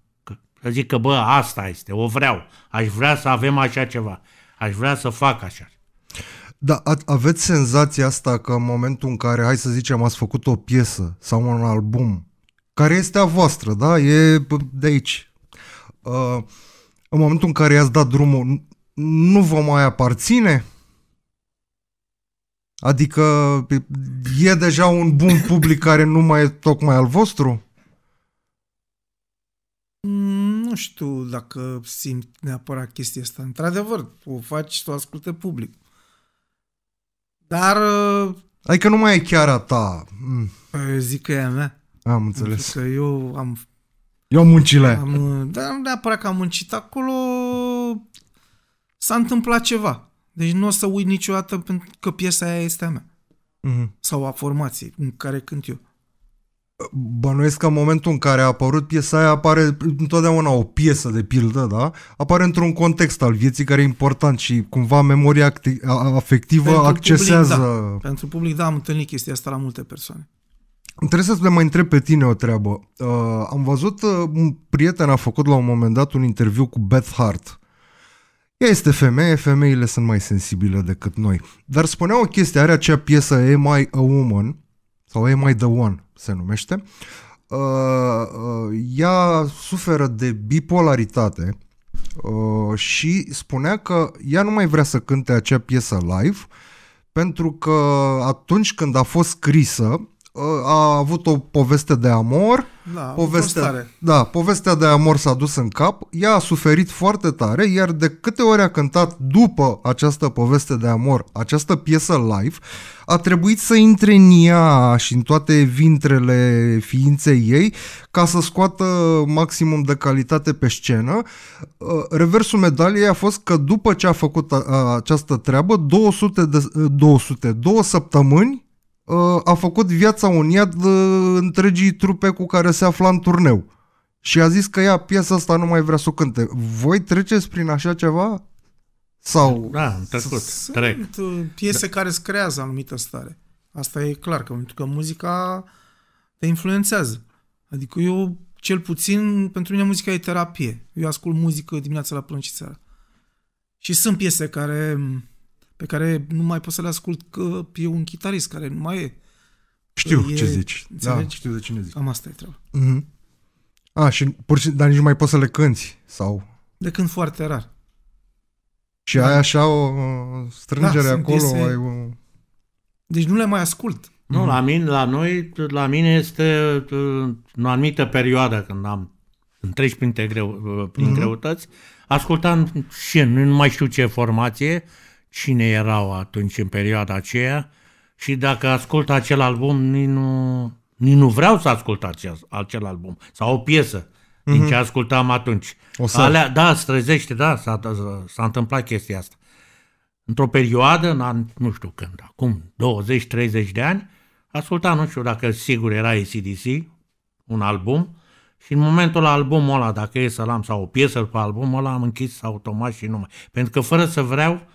Să zic că, bă, asta este, o vreau, aș vrea să avem așa ceva, aș vrea să fac așa. Da, aveți senzația asta că în momentul în care, hai să zicem, ați făcut o piesă sau un album, care este a voastră, da? E de aici. Uh, în momentul în care i-ați dat drumul, nu vă mai aparține? Adică e deja un bun public care nu mai e tocmai al vostru? Mm, nu știu dacă simt neapărat chestia asta. Într-adevăr, o faci și o asculte public. Dar... Uh, adică nu mai e chiar a ta. Mm. Păi, eu zic că e a mea. Am înțeles. Că eu am... Eu muncile. Am, uh, dar nu neapărat că am muncit acolo, s-a întâmplat ceva. Deci nu o să uit niciodată pentru că piesa aia este a mea. Mm-hmm. Sau a formației în care cânt eu. Bănuiesc că în momentul în care a apărut piesa aia apare întotdeauna o piesă de pildă, da? Apare într-un context al vieții care e important și cumva memoria acti- afectivă pentru accesează... Public, da. Pentru public, da, am întâlnit chestia asta la multe persoane. Trebuie să mai întreb pe tine o treabă. Uh, am văzut uh, un prieten a făcut la un moment dat un interviu cu Beth Hart ea este femeie, femeile sunt mai sensibile decât noi. Dar spunea o chestie, are acea piesă Am I a Woman, sau Am I the One se numește, uh, uh, ea suferă de bipolaritate uh, și spunea că ea nu mai vrea să cânte acea piesă live, pentru că atunci când a fost scrisă, Ă, a avut o poveste de amor, da, poveste, da, povestea de amor s-a dus în cap, ea a suferit foarte tare, iar de câte ori a cântat după această poveste de amor, această piesă live, a trebuit să intre în ea și în toate vintrele ființei ei ca să scoată maximum de calitate pe scenă. Ă, reversul medaliei a fost că după ce a făcut această treabă, 200 de, 200, două săptămâni Uh, a făcut viața un iad uh, întregii trupe cu care se afla în turneu. Și a zis că ea piesa asta nu mai vrea să o cânte. Voi treceți prin așa ceva? Sau... Da, am trecut, Sunt trec. piese da. care îți creează anumită stare. Asta e clar, că, pentru că muzica te influențează. Adică eu, cel puțin, pentru mine muzica e terapie. Eu ascult muzică dimineața la prânz și seara. Și sunt piese care pe care nu mai pot să le ascult că e un chitarist care nu mai e. Știu e, ce zici. Da, înțelegi? Da, știu de cine zici. Cam asta e treaba. Mm-hmm. A, și pur și, dar nici nu mai poți să le cânti sau... De când foarte rar. Și da. ai așa o strângere da, acolo, piese... ai o... Deci nu le mai ascult. Nu, mm-hmm. la mine, la noi, la mine este uh, în o anumită perioadă când am când treci uh, prin, greu, prin mm-hmm. greutăți, ascultam și nu, nu mai știu ce formație, cine erau atunci în perioada aceea și dacă ascult acel album, nici nu, nici nu vreau să ascult acel, acel album sau o piesă mm-hmm. din mhm. ce ascultam atunci. O să... Alea, da, străzește, da, s-a, s-a întâmplat chestia asta. Într-o perioadă, în an, nu știu când, acum 20-30 de ani, ascultam, nu știu dacă sigur era ACDC, un album, și în momentul la albumul ăla, dacă e să-l am, sau o piesă pe albumul ăla, am închis automat și numai. Pentru că fără să vreau,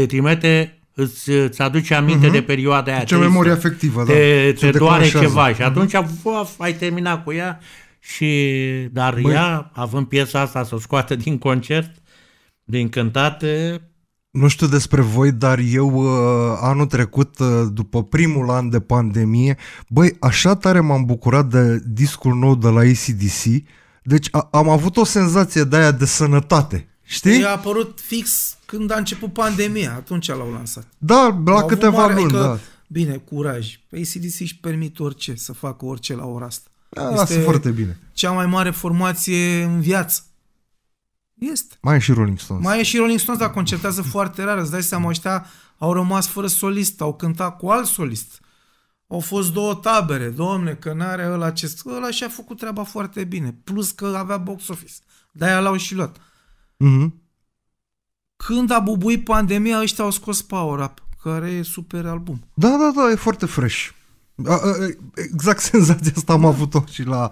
te trimite îți, îți aduce aminte uh-huh. de perioada aia. Ce memorie afectivă, da. Te, te doare ceva și mhm. atunci uh-huh. ai terminat cu ea și, dar Băi. ea, având piesa asta să o scoată din concert, din cântate... Nu știu despre voi, dar eu uh, anul trecut, uh, după primul an de pandemie, băi, așa tare m-am bucurat de discul nou de la ACDC, deci a, am avut o senzație de aia de sănătate. Știi? A apărut fix când a început pandemia, atunci l-au lansat. Da, la au câteva mare, luni, adică, da. Bine, curaj. ACDC își permit orice, să facă orice la ora asta. Da, este foarte bine. cea mai mare formație în viață. Este. Mai e și Rolling Stones. Mai e și Rolling Stones, dar concertează foarte rar. Îți dai seama, ăștia au rămas fără solist, au cântat cu alt solist. Au fost două tabere, domne, că n-are ăla acest... Ăla și-a făcut treaba foarte bine, plus că avea box office. De-aia l-au și luat. Mm-hmm. Când a bubuit pandemia, ăștia au scos Power Up, care e super album. Da, da, da, e foarte fresh. Exact senzația asta am avut-o și la,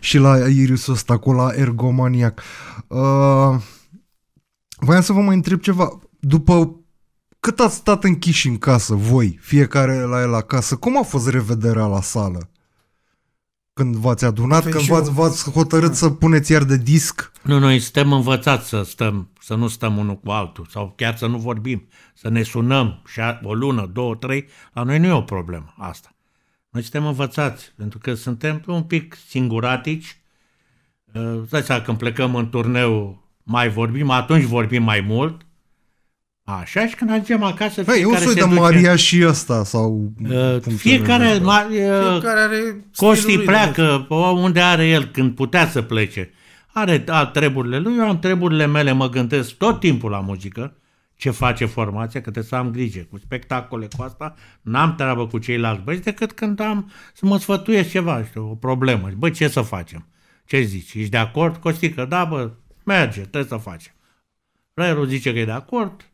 și la Irisul ăsta cu la Ergomaniac. Uh, voiam să vă mai întreb ceva. După cât ați stat închiși în casă, voi, fiecare la el acasă, cum a fost revederea la sală? când v-ați adunat, Fem păi când v-ați, v-ați hotărât da. să puneți iar de disc? Nu, noi suntem învățați să stăm, să nu stăm unul cu altul sau chiar să nu vorbim, să ne sunăm și o lună, două, trei, la noi nu e o problemă asta. Noi suntem învățați pentru că suntem un pic singuratici, Să dai când plecăm în turneu mai vorbim, atunci vorbim mai mult, Așa și când ajungem acasă... Păi, Eu sunt de duce, Maria și ăsta sau... Uh, fiecare, ma, uh, fiecare are Costi pleacă da. unde are el când putea să plece. Are a, treburile lui, eu am treburile mele, mă gândesc tot timpul la muzică, ce face formația, că trebuie să am grijă cu spectacole, cu asta, n-am treabă cu ceilalți băieți decât când am să mă sfătuiesc ceva, știu, o problemă. Bă, ce să facem? Ce zici? Ești de acord, Costică? Da, bă, merge, trebuie să facem. Raierul zice că e de acord,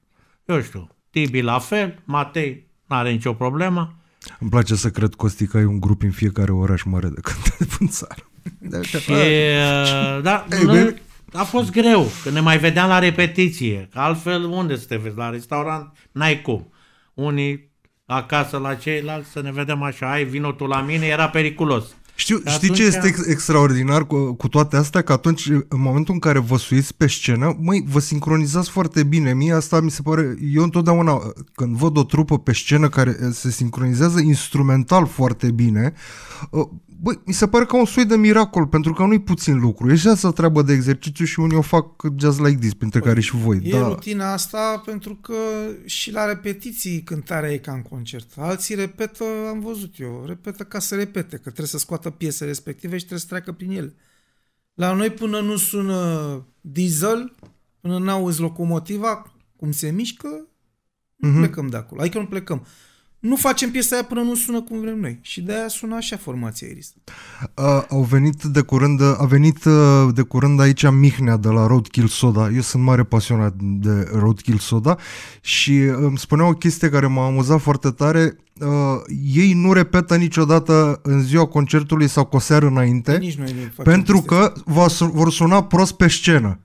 eu știu, Tibi la fel, Matei nu are nicio problemă. Îmi place să cred, Costi, că ai un grup în fiecare oraș mare de când te în țară. Și, da, da, da. Uh, da Ei, nu, a fost greu, că ne mai vedeam la repetiție. Că altfel, unde să te vezi? La restaurant? N-ai cum. Unii acasă la ceilalți, să ne vedem așa, ai vinotul la mine, era periculos. Știu, atunci... Știi ce este ex- extraordinar cu, cu toate astea? Că atunci, în momentul în care vă suiți pe scenă, măi, vă sincronizați foarte bine. Mie asta mi se pare... Eu întotdeauna, când văd o trupă pe scenă care se sincronizează instrumental foarte bine, Băi, mi se pare ca un soi de miracol, pentru că nu-i puțin lucru. E și asta treabă de exercițiu și unii o fac just like this, printre păi, care și voi. E da. rutina asta pentru că și la repetiții cântarea e ca în concert. Alții repetă, am văzut eu, repetă ca să repete, că trebuie să scoată piese respective și trebuie să treacă prin ele. La noi până nu sună diesel, până n-auzi locomotiva, cum se mișcă, nu mm-hmm. plecăm de acolo. Adică nu plecăm nu facem piesa aia până nu sună cum vrem noi. Și de aia sună așa formația Iris. A, au venit de curând, a venit de curând aici Mihnea de la Roadkill Soda. Eu sunt mare pasionat de Roadkill Soda și îmi spunea o chestie care m-a amuzat foarte tare. Uh, ei nu repetă niciodată în ziua concertului sau cu o seară înainte Nici noi pentru că vor suna prost pe scenă.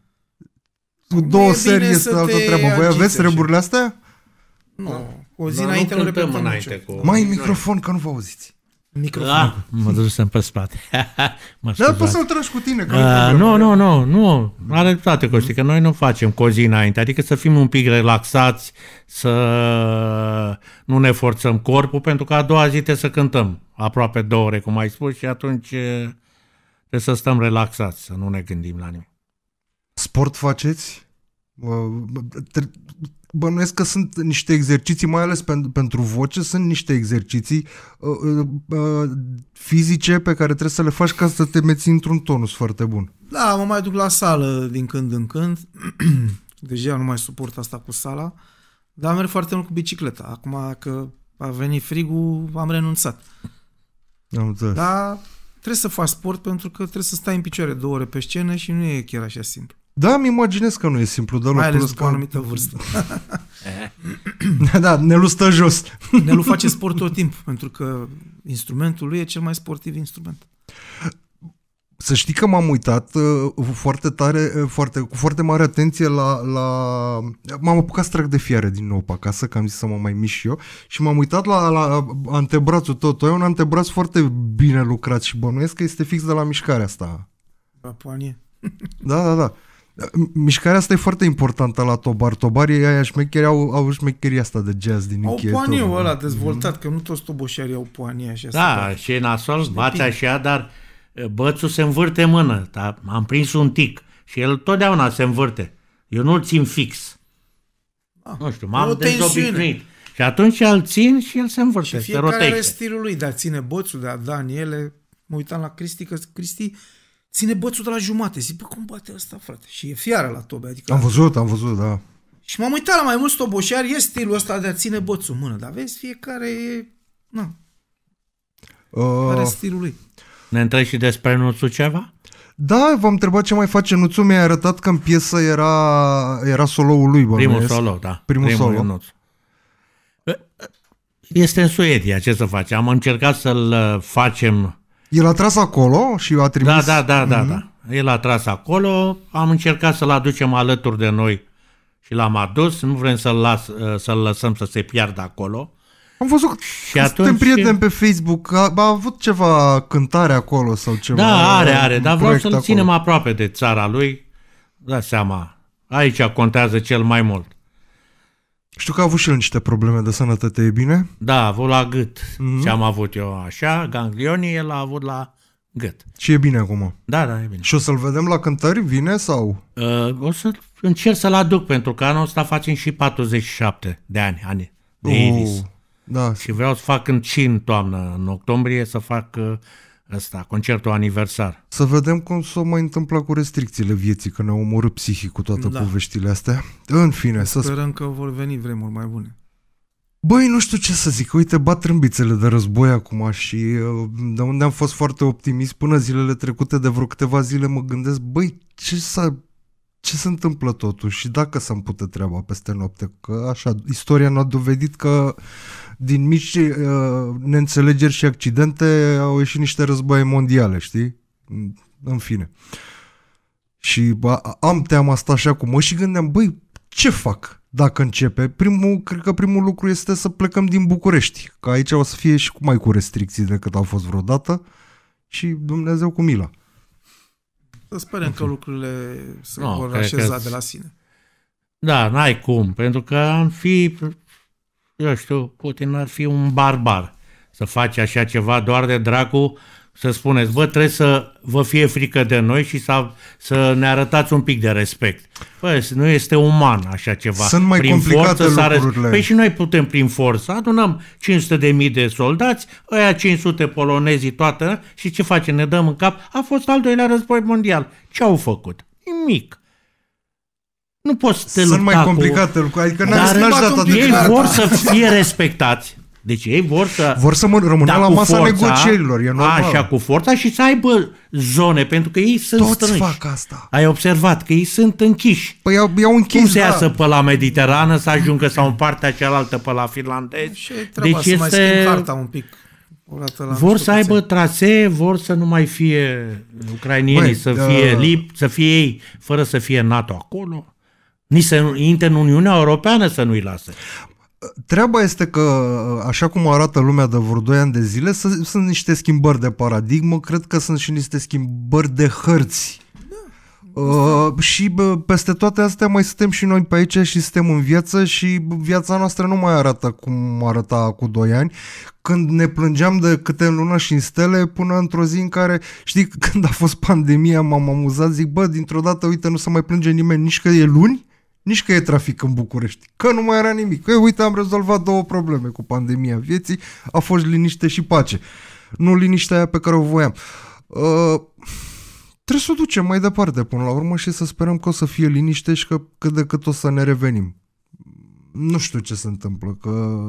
Cu două serii este altă treabă. Voi aveți treburile astea? Nu. No. Da. O zi da, înainte nu cântăm înainte cu... Mai în microfon, că nu vă auziți. Microfon. Ah, da, mă ducem pe spate. mă Dar poți să-l tragi cu tine. Că uh, nu, nu, nu, nu. Are dreptate, Costi, că noi nu facem cu o zi înainte. Adică să fim un pic relaxați, să nu ne forțăm corpul, pentru că a doua zi trebuie să cântăm. Aproape două ore, cum ai spus, și atunci eh, trebuie să stăm relaxați, să nu ne gândim la nimic. Sport faceți? bănuiesc că sunt niște exerciții, mai ales pen, pentru voce, sunt niște exerciții uh, uh, uh fizice pe care trebuie să le faci ca să te menții într-un tonus foarte bun. Da, mă mai duc la sală din când în când. Deja nu mai suport asta cu sala, dar merg foarte mult cu bicicleta. Acum că a venit frigul, am renunțat. Am înțeles. Dar trebuie să faci sport pentru că trebuie să stai în picioare două ore pe scenă și nu e chiar așa simplu. Da, îmi imaginez că nu e simplu, dar Mai ales cu o anumită vârstă. da, Nelu stă jos. lu face sport tot timpul, pentru că instrumentul lui e cel mai sportiv instrument. Să știi că m-am uitat uh, foarte tare, uh, foarte, cu foarte mare atenție la... la... M-am apucat să trag de fiare din nou pe acasă, că am zis să mă mai mișc eu, și m-am uitat la, la antebrațul tot. E un antebraț foarte bine lucrat și bănuiesc că este fix de la mișcarea asta. La poanie. Da, da, da. Mișcarea asta e foarte importantă la Tobar. Tobarii aia șmecheri au, au șmecheria asta de jazz din Au poaniu ăla mm-hmm. dezvoltat, mm-hmm. că nu toți toboșarii au poania așa. Da, și e nasol, și bați așa, dar bățul se învârte mână. Da? Am prins un tic și el totdeauna se învârte. Eu nu-l țin fix. Ah, nu știu, m-am dezobișnuit. Și atunci îl țin și el se învârte, și se rotește. fiecare are stilul lui, dar ține bățul, dar Daniele, mă uitam la Cristi, că Cristi ține bățul de la jumate. Zic, bă, cum bate ăsta, frate? Și e fiară la tobe. Adică am văzut, am văzut, da. Și m-am uitat la mai mulți toboșari, e stilul ăsta de a ține bățul în mână, dar vezi, fiecare e... Na. Uh, are stilul lui. Ne întrebi și despre nuțul ceva? Da, v-am întrebat ce mai face nuțul. mi-a arătat că în piesă era, era solo-ul lui. Primul solo, da. Primul, primul solo. Nuț. Este în Suedia, ce să facem? Am încercat să-l uh, facem el a tras acolo și eu a trimis... Da, da, da, da, mm-hmm. da. El a tras acolo, am încercat să-l aducem alături de noi și l-am adus, nu vrem să-l, las, uh, să-l lăsăm să se piardă acolo. Am văzut că și atunci... suntem prieteni pe Facebook, a, a avut ceva cântare acolo sau ceva. Da, are, are, dar vreau să-l acolo. ținem aproape de țara lui, da seama, aici contează cel mai mult. Știu că a avut și el niște probleme de sănătate, e bine? Da, a avut la gât. Mm-hmm. Ce am avut eu așa, ganglionii, el a avut la gât. Și e bine acum? Da, da, e bine. Și o să-l vedem la cântări? Vine sau? Uh, o să încerc să-l aduc, pentru că anul ăsta facem și 47 de ani, ani de uh, Da. Și vreau să fac în cin toamnă, în octombrie, să fac uh, ăsta, concertul aniversar. Să vedem cum s-o mai întâmpla cu restricțiile vieții, că ne au omorât psihic cu toate da. poveștile astea. În fine, să Sperăm că vor veni vremuri mai bune. Băi, nu știu ce să zic, uite, bat trâmbițele de război acum și uh, de unde am fost foarte optimist până zilele trecute, de vreo câteva zile mă gândesc, băi, ce s-a ce se întâmplă totuși și dacă s-a putut treaba peste noapte, că așa, istoria ne-a dovedit că din mici uh, neînțelegeri și accidente au ieșit niște războaie mondiale, știi? În fine. Și ba am teama asta așa cum mă și gândeam, băi, ce fac dacă începe? Primul, cred că primul lucru este să plecăm din București, că aici o să fie și cu mai cu restricții decât au fost vreodată și Dumnezeu cu mila. Sperăm că lucrurile se no, vor așeza de la sine. Da, n-ai cum, pentru că am fi eu știu, Putin ar fi un barbar să faci așa ceva doar de dracu să spuneți, vă trebuie să vă fie frică de noi și să, să ne arătați un pic de respect. Bă, nu este uman așa ceva. Sunt mai prin complicate forță lucrurile. Păi și noi putem prin forță. Adunăm 500 de mii de soldați, ăia 500 polonezii toată și ce facem? Ne dăm în cap? A fost al doilea război mondial. Ce au făcut? Nimic. Nu poți să te Sunt mai complicate lucruri, adică n-ai dar Ei vor să fie respectați. Deci ei vor să... Vor să rămână la masa forța, negocierilor, e normal. Așa, cu forța și să aibă zone, pentru că ei sunt Toți strânși. fac asta. Ai observat că ei sunt închiși. Păi i-au, i-au închis, Cum se da. iasă pe la Mediterană, să ajungă sau în partea cealaltă pe la finlandez? Și deci să este... mai un pic. vor să aibă trasee, vor să nu mai fie ucrainienii, Băi, să, fie uh... lip, să fie ei, fără să fie NATO acolo. Nici să intre în Uniunea Europeană să nu-i lase. Treaba este că, așa cum arată lumea de vreo 2 ani de zile, sunt niște schimbări de paradigmă, cred că sunt și niște schimbări de hărți. Da. Uh, și bă, peste toate astea mai suntem și noi pe aici și suntem în viață și viața noastră nu mai arată cum arăta cu 2 ani când ne plângeam de câte în lună și în stele până într-o zi în care, știi, când a fost pandemia m-am amuzat, zic, bă, dintr-o dată, uite, nu se mai plânge nimeni nici că e luni nici că e trafic în București, că nu mai era nimic. Că uite, am rezolvat două probleme cu pandemia vieții, a fost liniște și pace. Nu liniștea aia pe care o voiam. Uh, trebuie să o ducem mai departe până la urmă și să sperăm că o să fie liniște și că cât de cât o să ne revenim. Nu știu ce se întâmplă, că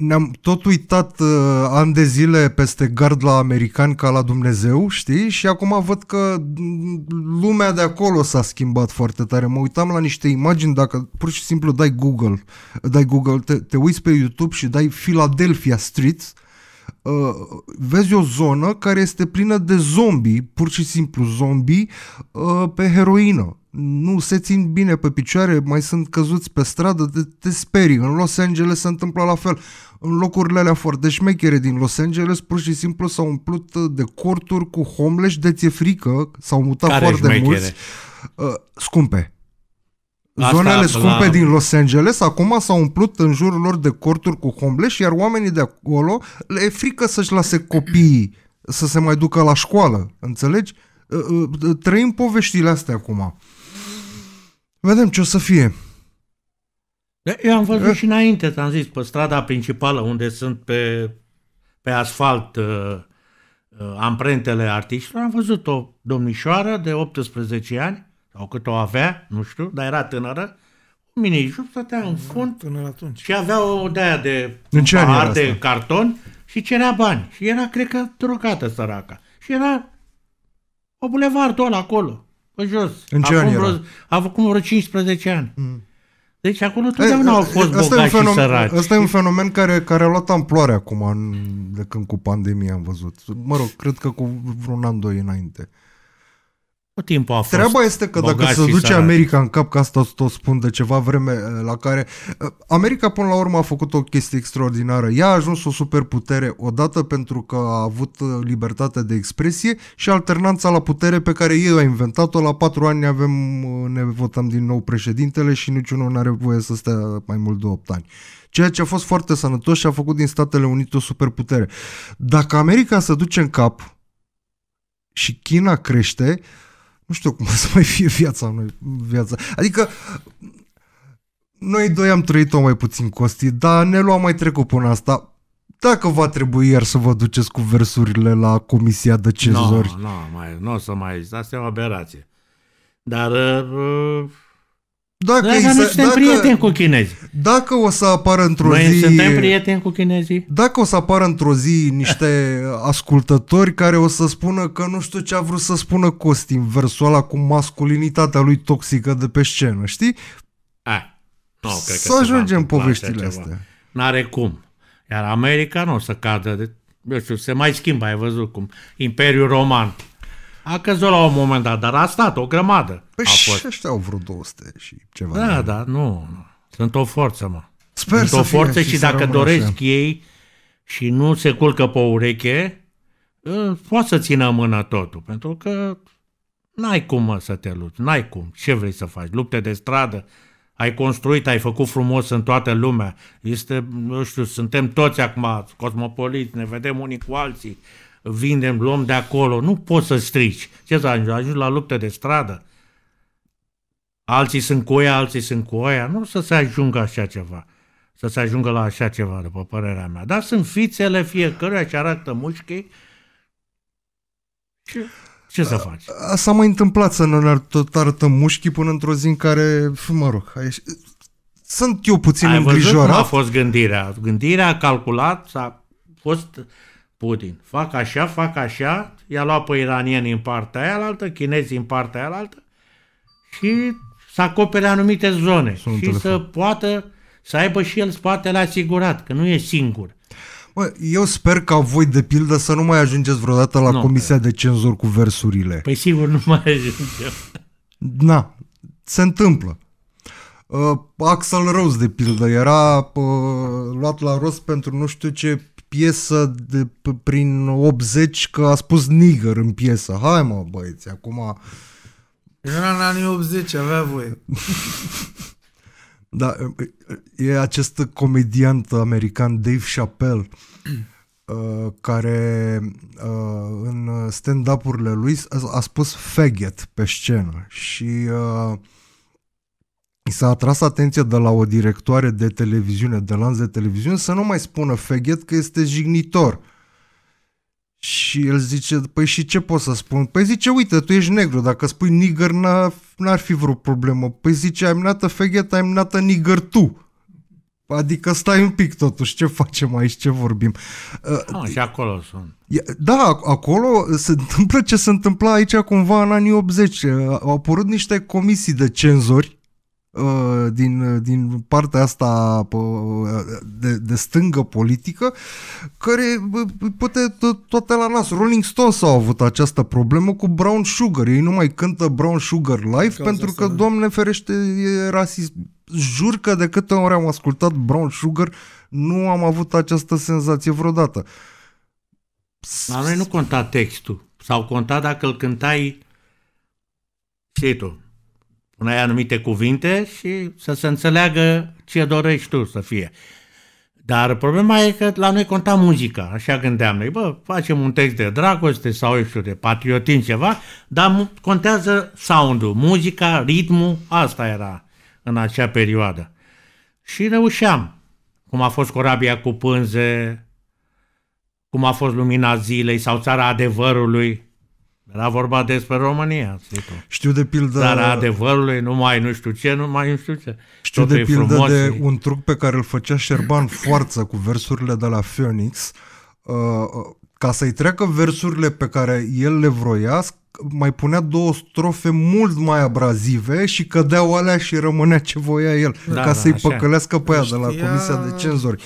ne-am tot uitat uh, ani de zile peste gard la american ca la Dumnezeu, știi? Și acum văd că mm, lumea de acolo s-a schimbat foarte tare. Mă uitam la niște imagini, dacă pur și simplu dai Google, dai Google, te, te uiți pe YouTube și dai Philadelphia Street, Uh, vezi o zonă care este plină de zombi, pur și simplu zombi uh, pe heroină nu se țin bine pe picioare, mai sunt căzuți pe stradă, te, te sperii. În Los Angeles se întâmplă la fel. În locurile alea foarte șmechere din Los Angeles, pur și simplu s-au umplut de corturi cu homeless de ți-e frică, s-au mutat Care foarte șmechere? mulți, uh, scumpe. Asta, Zonele scumpe la... din Los Angeles acum s-au umplut în jurul lor de corturi cu homeless, iar oamenii de acolo le e frică să-și lase copiii să se mai ducă la școală, înțelegi? Uh, uh, trăim poveștile astea acum. Vedem ce o să fie. Da, eu am văzut da. și înainte, ți-am zis, pe strada principală unde sunt pe, pe asfalt uh, uh, amprentele artiștilor, am văzut o domnișoară de 18 ani, sau cât o avea, nu știu, dar era tânără, un minijup stătea în da, fund Tânăr atunci. și avea o de-aia de, în ce de carton și cerea bani. Și era, cred că, drogată săraca. Și era o bulevardul ăla acolo pe jos. În ce Acum an vreo, A făcut vreo 15 ani. Mm. Deci acolo păi, totdeauna au ă, fost asta bogați fenomen, săraci. Asta e un fenomen care, care a luat amploare acum, în, de când cu pandemia am văzut. Mă rog, cred că cu vreun an, doi înainte. Tot timpul a fost Treaba este că dacă se duce sărat. America în cap, ca asta o spun de ceva vreme eh, la care... Eh, America până la urmă a făcut o chestie extraordinară. Ea a ajuns o superputere odată pentru că a avut eh, libertatea de expresie și alternanța la putere pe care ei a inventat-o. La patru ani avem, ne votăm din nou președintele și niciunul nu are voie să stea mai mult de opt ani ceea ce a fost foarte sănătos și a făcut din Statele Unite o superputere. Dacă America se duce în cap și China crește, uh, nu știu cum o să mai fie viața noi, viața. Adică noi doi am trăit-o mai puțin Costi, dar ne luam mai trecut până asta. Dacă va trebui iar să vă duceți cu versurile la Comisia de Cezori. Nu, no, nu, no, mai, nu o să mai... Asta e o aberație. Dar... Uh, dacă Dar nu suntem dacă, prieteni cu chinezii. Dacă o să apară într-o Noi zi... Noi suntem prieteni cu chinezii. Dacă o să apară într-o zi niște ascultători care o să spună că nu știu ce a vrut să spună Costin, versul ăla cu masculinitatea lui toxică de pe scenă, știi? A, nu, cred să că ajungem poveștile astea. N-are cum. Iar America nu o să cadă. De, eu știu, se mai schimbă, ai văzut cum. Imperiul Roman a căzut la un moment dat, dar a stat o grămadă. Păi a fost. și ăștia au vreo 200 și ceva. Da, da, nu. Sunt o forță, mă. Sper Sunt să o forță fie, și, și dacă doresc așa. ei și nu se culcă pe ureche, poate să țină mâna totul, pentru că n-ai cum mă, să te lupți, n-ai cum. Ce vrei să faci? Lupte de stradă, ai construit, ai făcut frumos în toată lumea. Este, nu știu, suntem toți acum cosmopoliți, ne vedem unii cu alții vindem, luăm de acolo, nu poți să strici. Ce să ajungi? Ajungi la luptă de stradă. Alții sunt cu ea, alții sunt cu aia. Nu să se ajungă așa ceva. Să se ajungă la așa ceva, după părerea mea. Dar sunt fițele fiecăruia și arată mușchii. Ce? ce să faci? A, s-a mai întâmplat să nu ne tot arătă mușchii până într-o zi în care, mă rog, aici, sunt eu puțin Ai îngrijorat. Văzut cum a fost gândirea. Gândirea a calculat, s-a fost Putin. Fac așa, fac așa, i-a luat pe iranieni în partea aia altă, chinezii în partea aia altă și să acopere anumite zone Sunt și telefon. să poată să aibă și el spatele asigurat, că nu e singur. Bă, eu sper ca voi, de pildă, să nu mai ajungeți vreodată la nu, Comisia că... de cenzuri cu versurile. Păi sigur nu mai ajungem. Na, se întâmplă. Uh, Axel Rose, de pildă, era uh, luat la rost pentru nu știu ce piesă de, p- prin 80 că a spus nigger în piesă. Hai mă băieți, acum... Era în anii 80, avea voie. da, e acest comediant american Dave Chappelle uh, care uh, în stand-up-urile lui a spus faggot pe scenă și uh, i s-a atras atenția de la o directoare de televiziune, de lanț de televiziune, să nu mai spună feghet că este jignitor. Și el zice, păi și ce pot să spun? Păi zice, uite, tu ești negru, dacă spui nigger n-ar fi vreo problemă. Păi zice, am not a am I'm nigger tu. Adică stai un pic totuși, ce facem aici, ce vorbim. Ah, uh, și acolo sunt. Da, acolo se întâmplă ce se întâmpla aici cumva în anii 80. Uh, au apărut niște comisii de cenzori Uh, din, uh, din partea asta de, de stângă politică, care poate toate la nas. Rolling Stones au avut această problemă cu Brown Sugar. Ei nu mai cântă Brown Sugar live pentru că, asta, da. doamne ferește, e rasism. Jur că de câte ori am ascultat Brown Sugar, nu am avut această senzație vreodată. La noi nu conta textul. Sau conta dacă îl cântai și tu spuneai anumite cuvinte și să se înțeleagă ce dorești tu să fie. Dar problema e că la noi conta muzica, așa gândeam noi, bă, facem un text de dragoste sau eu știu, de patriotism ceva, dar contează sound-ul, muzica, ritmul, asta era în acea perioadă. Și reușeam, cum a fost Corabia cu pânze, cum a fost Lumina Zilei sau Țara Adevărului, era vorba despre România, știi Știu de pildă... Dar adevărului, numai nu știu ce, mai nu știu ce. Știu Totul de pildă de un truc pe care îl făcea Șerban Forță cu versurile de la Phoenix, uh, uh ca să-i treacă versurile pe care el le vroia, mai punea două strofe mult mai abrazive și cădeau alea și rămânea ce voia el, da, ca da, să-i așa. păcălească pe ea de la Comisia de Cenzori.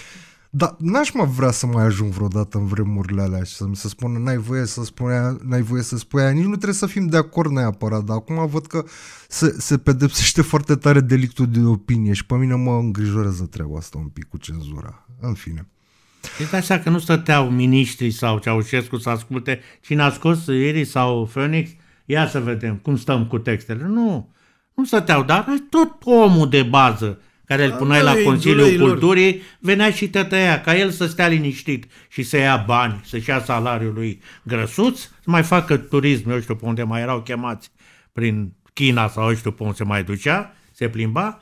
Dar n-aș mai vrea să mai ajung vreodată în vremurile alea și să mi se spună n-ai voie să spunea, n-ai voie să spui aia. Nici nu trebuie să fim de acord neapărat, dar acum văd că se, se pedepsește foarte tare delictul de opinie și pe mine mă îngrijorează treaba asta un pic cu cenzura. În fine. Îți dai că nu stăteau miniștrii sau Ceaușescu să asculte cine a scos Iri sau Phoenix, ia să vedem cum stăm cu textele. Nu, nu stăteau, dar tot omul de bază care îl puneai la Consiliul Culturii, venea și tătăia ca el să stea liniștit și să ia bani, să-și ia salariul lui grăsuț, să mai facă turism, eu știu pe unde mai erau chemați, prin China sau eu știu pe unde se mai ducea, se plimba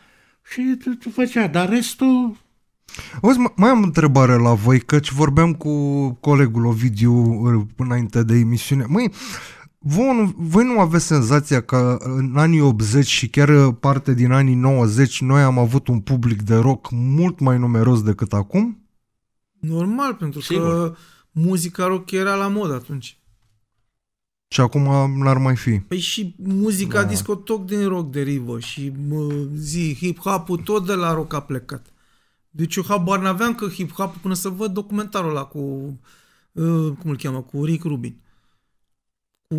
și făcea, dar restul Auzi, mai am o întrebare la voi, căci vorbeam cu colegul Ovidiu înainte de emisiune. Măi, voi, voi nu aveți senzația că în anii 80 și chiar parte din anii 90 noi am avut un public de rock mult mai numeros decât acum? Normal, pentru Sigur. că muzica rock era la mod atunci. Și acum n-ar mai fi. Păi și muzica da. tot din rock derivă și mă, zi, hip-hop-ul tot de la rock a plecat. Deci eu habar n-aveam că hip-hop până să văd documentarul ăla cu, uh, cum îl cheamă, cu Rick Rubin. Uh,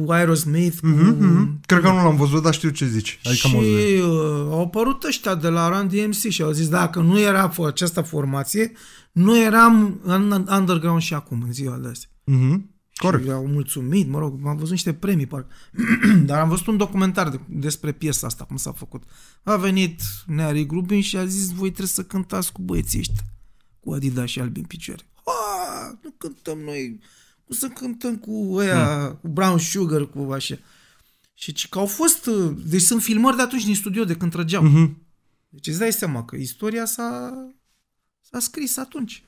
cu Aerosmith. Cu... Mm-hmm, mm-hmm. Cred că nu l-am văzut, dar știu ce zici. Adică și uh, au apărut ăștia de la Run DMC și au zis, dacă nu era această formație, nu eram în underground și acum, în ziua de azi. Mm-hmm. Corect. Și au mulțumit, mă rog, am văzut niște premii, parcă. dar am văzut un documentar de, despre piesa asta, cum s-a făcut. A venit Neari Grubin și a zis, voi trebuie să cântați cu băieții ăștia, cu Adidas și Albin Picioare. nu cântăm noi o să cântăm cu ăia, mm. cu Brown Sugar, cu așa. Și că au fost, uh, deci sunt filmări de atunci din studio de când trăgeam. Mm-hmm. Deci îți dai seama că istoria s-a, s-a scris atunci.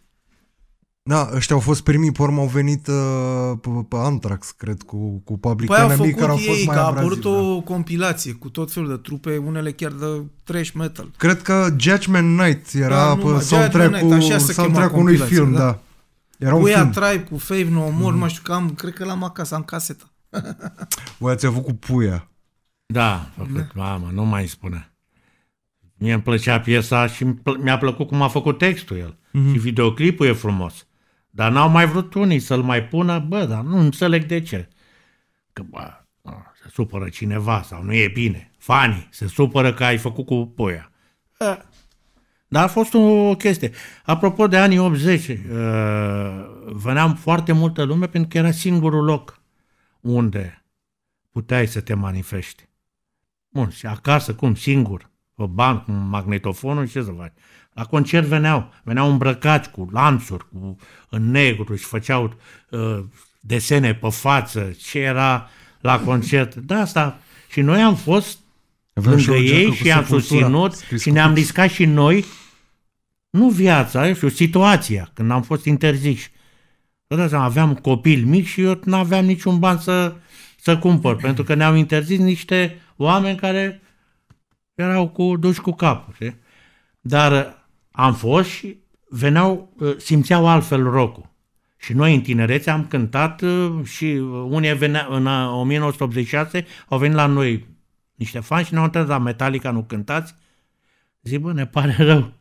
Da, ăștia au fost primii, pe urmă au venit uh, pe, pe Antrax, cred, cu, cu Public păi Enemy, au care au fost ei, mai că a apărut da. o compilație cu tot felul de trupe, unele chiar de trash metal. Cred că Judgment Night era da, pe soundtrack-ul, soundtrack unui film, da. da. Era Puia un film. cu fave, No More, mm. mă știu că am, cred că l-am acasă, am caseta. Voi ați avut cu puia. Da, făcut, da. mamă, nu mai spune. Mie îmi plăcea piesa și mi-a plăcut cum a făcut textul el. Mm-hmm. Și videoclipul e frumos. Dar n-au mai vrut unii să-l mai pună, bă, dar nu înțeleg de ce. Că, bă, se supără cineva sau nu e bine. Fanii se supără că ai făcut cu puia. Dar a fost o chestie. Apropo de anii 80, uh, veneam foarte multă lume pentru că era singurul loc unde puteai să te manifesti. Bun, și acasă, cum, singur, pe bani, cu magnetofonul, ce să faci? La concert veneau, veneau îmbrăcați cu lanțuri, cu, în negru și făceau uh, desene pe față, ce era la concert. Da, asta, și noi am fost Vreau lângă ei și i-am susținut și ne-am riscat și noi nu viața, eu știu, situația, când am fost interziși. Vă dați seama, aveam copil mic și eu nu aveam niciun ban să, să cumpăr, pentru că ne-au interzis niște oameni care erau cu duși cu capul. Știi? Dar uh, am fost și veneau, uh, simțeau altfel rocul. Și noi în tinerețe am cântat uh, și unii venea, în 1986 au venit la noi niște fani și ne-au întrebat, da, Metallica nu cântați? Zic, bă, ne pare rău,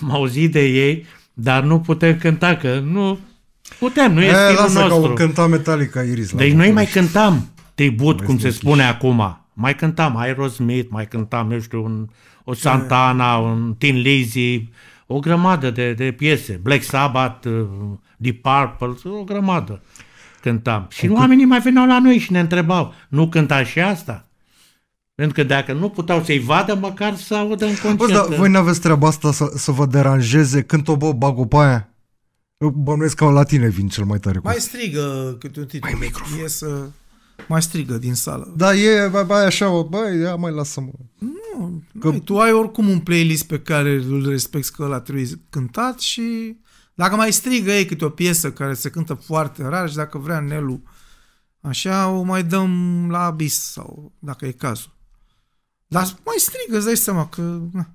am auzit de ei, dar nu putem cânta, că nu putem, nu e, e stilul nostru. Că au cântat Metallica Iris. Deci noi mai cântam tribut, cum se spune acum. Mai cântam Aerosmith, mai cântam, nu știu, un, o Santana, un Tin Lizzy, o grămadă de, de piese. Black Sabbath, uh, Deep Purple, o grămadă cântam. Și Cu oamenii mai veneau la noi și ne întrebau, nu cânta și asta? Pentru că dacă nu puteau să-i vadă, măcar să audă în concert. Dar voi nu aveți treaba asta să, să vă deranjeze când o bă, bag pe aia? bănuiesc că la tine vin cel mai tare. Mai strigă câte un titlu. Mai microfon. E să... Mai strigă din sală. Da, e mai bă, așa, băi, ia mai lasă-mă. Nu, că... Băi, tu ai oricum un playlist pe care îl respecti că ăla trebuie cântat și dacă mai strigă ei câte o piesă care se cântă foarte rar și dacă vrea Nelu, așa o mai dăm la abis sau dacă e cazul. Dar mai strigă, îți dai seama că... Na.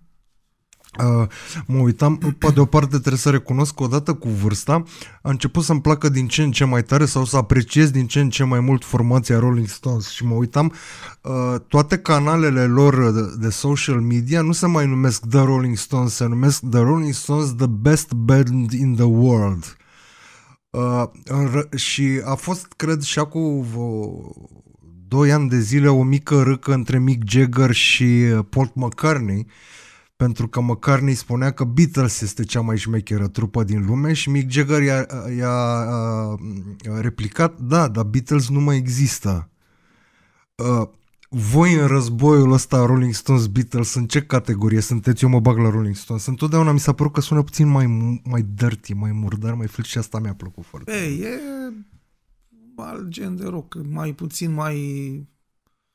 Uh, mă uitam, pe de o parte trebuie să recunosc că odată cu vârsta a început să-mi placă din ce în ce mai tare sau să apreciez din ce în ce mai mult formația Rolling Stones și mă uitam, uh, toate canalele lor de, de social media nu se mai numesc The Rolling Stones, se numesc The Rolling Stones The Best Band in the World. Uh, și a fost, cred, și acum 2 ani de zile o mică râcă între Mick Jagger și uh, Paul McCartney, pentru că McCartney spunea că Beatles este cea mai șmecheră trupă din lume și Mick Jagger i-a, uh, i-a uh, replicat, da, dar Beatles nu mai există. Uh, voi în războiul ăsta Rolling Stones Beatles în ce categorie sunteți? Eu mă bag la Rolling Stones. Întotdeauna mi s-a părut că sună puțin mai, mai dirty, mai murdar, mai flic și asta mi-a plăcut foarte. Ei, e alt gen de rock, mai puțin mai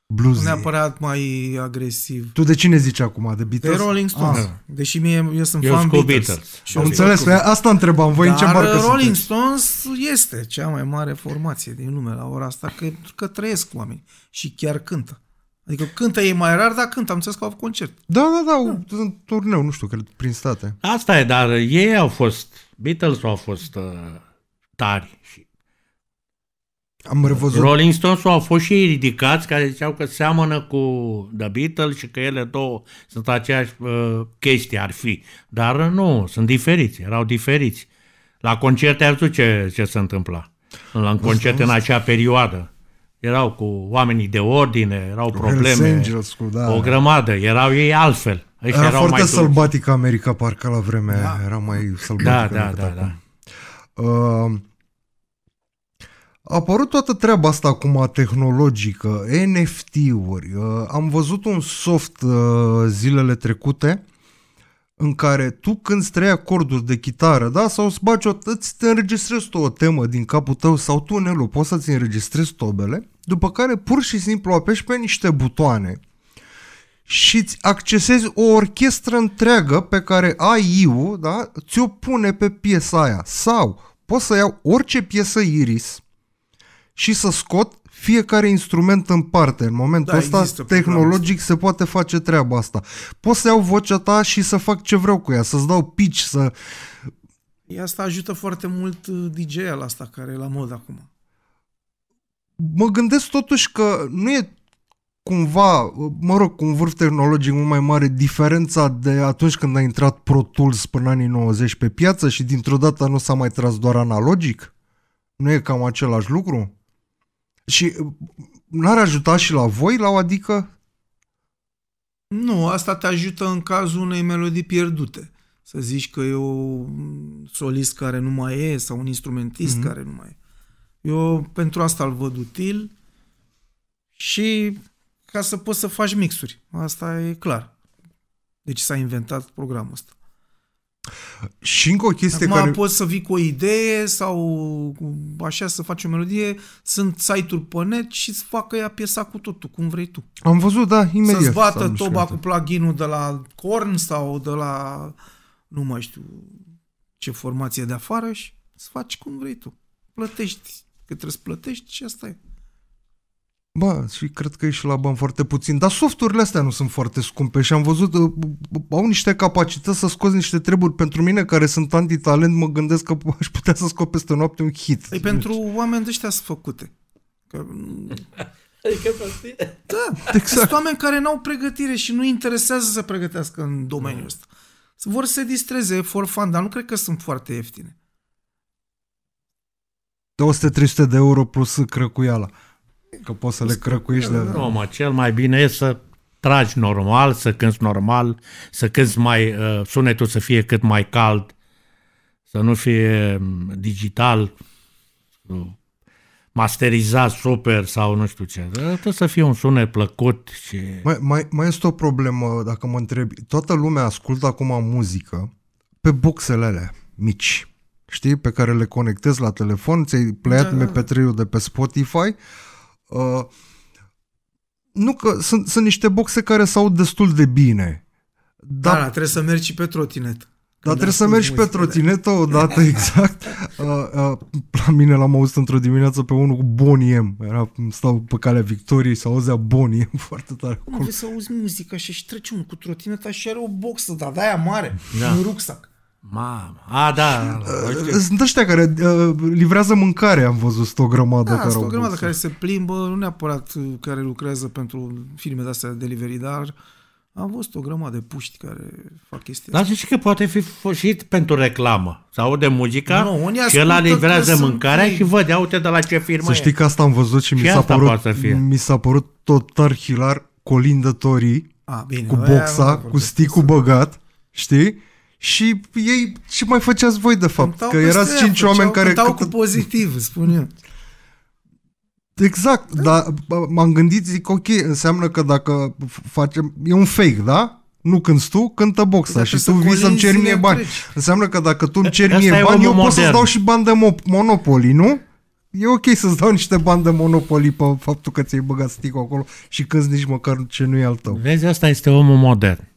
blues. neapărat mai agresiv. Tu de cine zici acum? De Beatles? De Rolling ah. Stones. Ah. Deși mie, eu sunt eu fan Beatles. Beatles. Și Am înțeles, pe asta întrebam. Voi Dar în ce marcă Rolling sunteți? Stones este cea mai mare formație din lume la ora asta, că, că trăiesc oameni și chiar cântă. Adică cântă ei mai rar, dar cântă. Am înțeles că au avut concert. Da, da, da. da. Sunt turneu, nu știu, cred, prin state. Asta e, dar ei au fost, Beatles au fost uh, tari și am revăzut. Rolling Stones au fost și ei ridicați, care ziceau că seamănă cu The Beatles și că ele două sunt aceeași uh, chestie, ar fi. Dar uh, nu, sunt diferiți, erau diferiți. La concerte ai văzut ce, ce se întâmpla. La în concert în acea perioadă. Erau cu oamenii de ordine, erau probleme, Angels, cu, da. o grămadă, erau ei altfel. Ăștia era erau foarte mai sălbatică America, parcă la vremea da. era mai sălbatică da, da, da, da, da. Uh, a apărut toată treaba asta acum tehnologică, NFT-uri. Uh, am văzut un soft uh, zilele trecute în care tu când străi acorduri de chitară, da, sau îți baci o, îți te înregistrezi tu o temă din capul tău sau tu, Nelu, poți să-ți înregistrezi tobele, după care pur și simplu apeși pe niște butoane și îți accesezi o orchestră întreagă pe care AI-ul, da, ți-o pune pe piesa aia. Sau poți să iau orice piesă Iris, și să scot fiecare instrument în parte. În momentul da, ăsta, tehnologic, se poate face treaba asta. Poți să iau vocea ta și să fac ce vreau cu ea, să-ți dau pitch, să... Asta ajută foarte mult uh, dj ul asta care e la mod acum. Mă gândesc totuși că nu e cumva, mă rog, cu un vârf tehnologic mult mai mare, diferența de atunci când a intrat Pro Tools până anii 90 pe piață și dintr-o dată nu s-a mai tras doar analogic? Nu e cam același lucru? Și uh, n-ar ajuta și la voi la o adică? Nu, asta te ajută în cazul unei melodii pierdute. Să zici că e o solist care nu mai e sau un instrumentist mm-hmm. care nu mai e. Eu pentru asta îl văd util și ca să poți să faci mixuri. Asta e clar. Deci s-a inventat programul ăsta. Și încă o chestie Acum care... poți să vii cu o idee sau așa să faci o melodie, sunt site-uri pe net și să facă ea piesa cu totul, cum vrei tu. Am văzut, da, imediat. Să-ți bată toba cu plugin de la Korn sau de la, nu mai știu, ce formație de afară și să faci cum vrei tu. Plătești, că trebuie să plătești și asta e. Ba, și cred că e și la bani foarte puțin, dar softurile astea nu sunt foarte scumpe și am văzut, uh, au niște capacități să scoți niște treburi pentru mine care sunt antitalent, mă gândesc că aș putea să scot peste noapte un hit. E păi pentru oameni de ăștia sunt făcute. Că... Adică Da, exact. sunt oameni care n-au pregătire și nu interesează să pregătească în domeniul da. ăsta. Vor să se distreze for fun, dar nu cred că sunt foarte ieftine. 200-300 de euro plus crăcuiala. Că poți să le crăcuiești de... Nu, mă, cel mai bine e să tragi normal, să cânți normal, să cânți mai... Uh, sunetul să fie cât mai cald, să nu fie mm, digital, uh, masterizat super sau nu știu ce. Trebuie să fie un sunet plăcut și... Mai, mai, mai este o problemă, dacă mă întrebi. Toată lumea ascultă acum muzică pe boxele alea mici, știi, pe care le conectezi la telefon, ți-ai pleiat da, da. mp 3 de pe Spotify, Uh, nu că sunt, sunt niște boxe care s-au destul de bine. Da, dar da, trebuie să mergi și pe trotinet. Dar trebuie să mergi pe trotinetă odată, exact. Uh, uh, la mine l-am auzit într-o dimineață pe unul cu Boniem. Era, stau pe calea Victoriei și auzea Boniem foarte tare. cum să auzi muzica și își trece unul cu trotineta și are o boxă, dar de aia mare, da. în rucsac. Mamă, a, da, da, da Sunt ăștia care uh, livrează mâncare, am văzut, sunt o grămadă da, care sunt o grămadă care se plimbă, nu neapărat uh, care lucrează pentru firme de-astea delivery, dar am văzut o grămadă de puști care fac chestia Dar zici că poate fi fășit pentru reclamă. Sau de muzica nu, no, și ăla livrează mâncarea și văd, ia uite de la ce firmă Să știi că asta am văzut și, și mi, s-a părut, mi s-a părut total hilar colindătorii a, bine, cu boxa, cu sticul băgat, știi? Și ei, ce mai făceați voi de fapt? Cântau că erați stea, cinci oameni care... Cântau cu pozitiv, spun eu. Exact, da. dar m-am gândit, zic, ok, înseamnă că dacă facem... E un fake, da? Nu când tu, cântă boxa da, și tu vii să-mi ceri mie bani. Treci. Înseamnă că dacă tu îmi ceri mie Asta bani, eu modern. pot să-ți dau și bani de Monopoly, nu? E ok să-ți dau niște bani de Monopoly pe faptul că ți-ai băgat stick acolo și când nici măcar ce nu e al tău. Vezi, asta este omul modern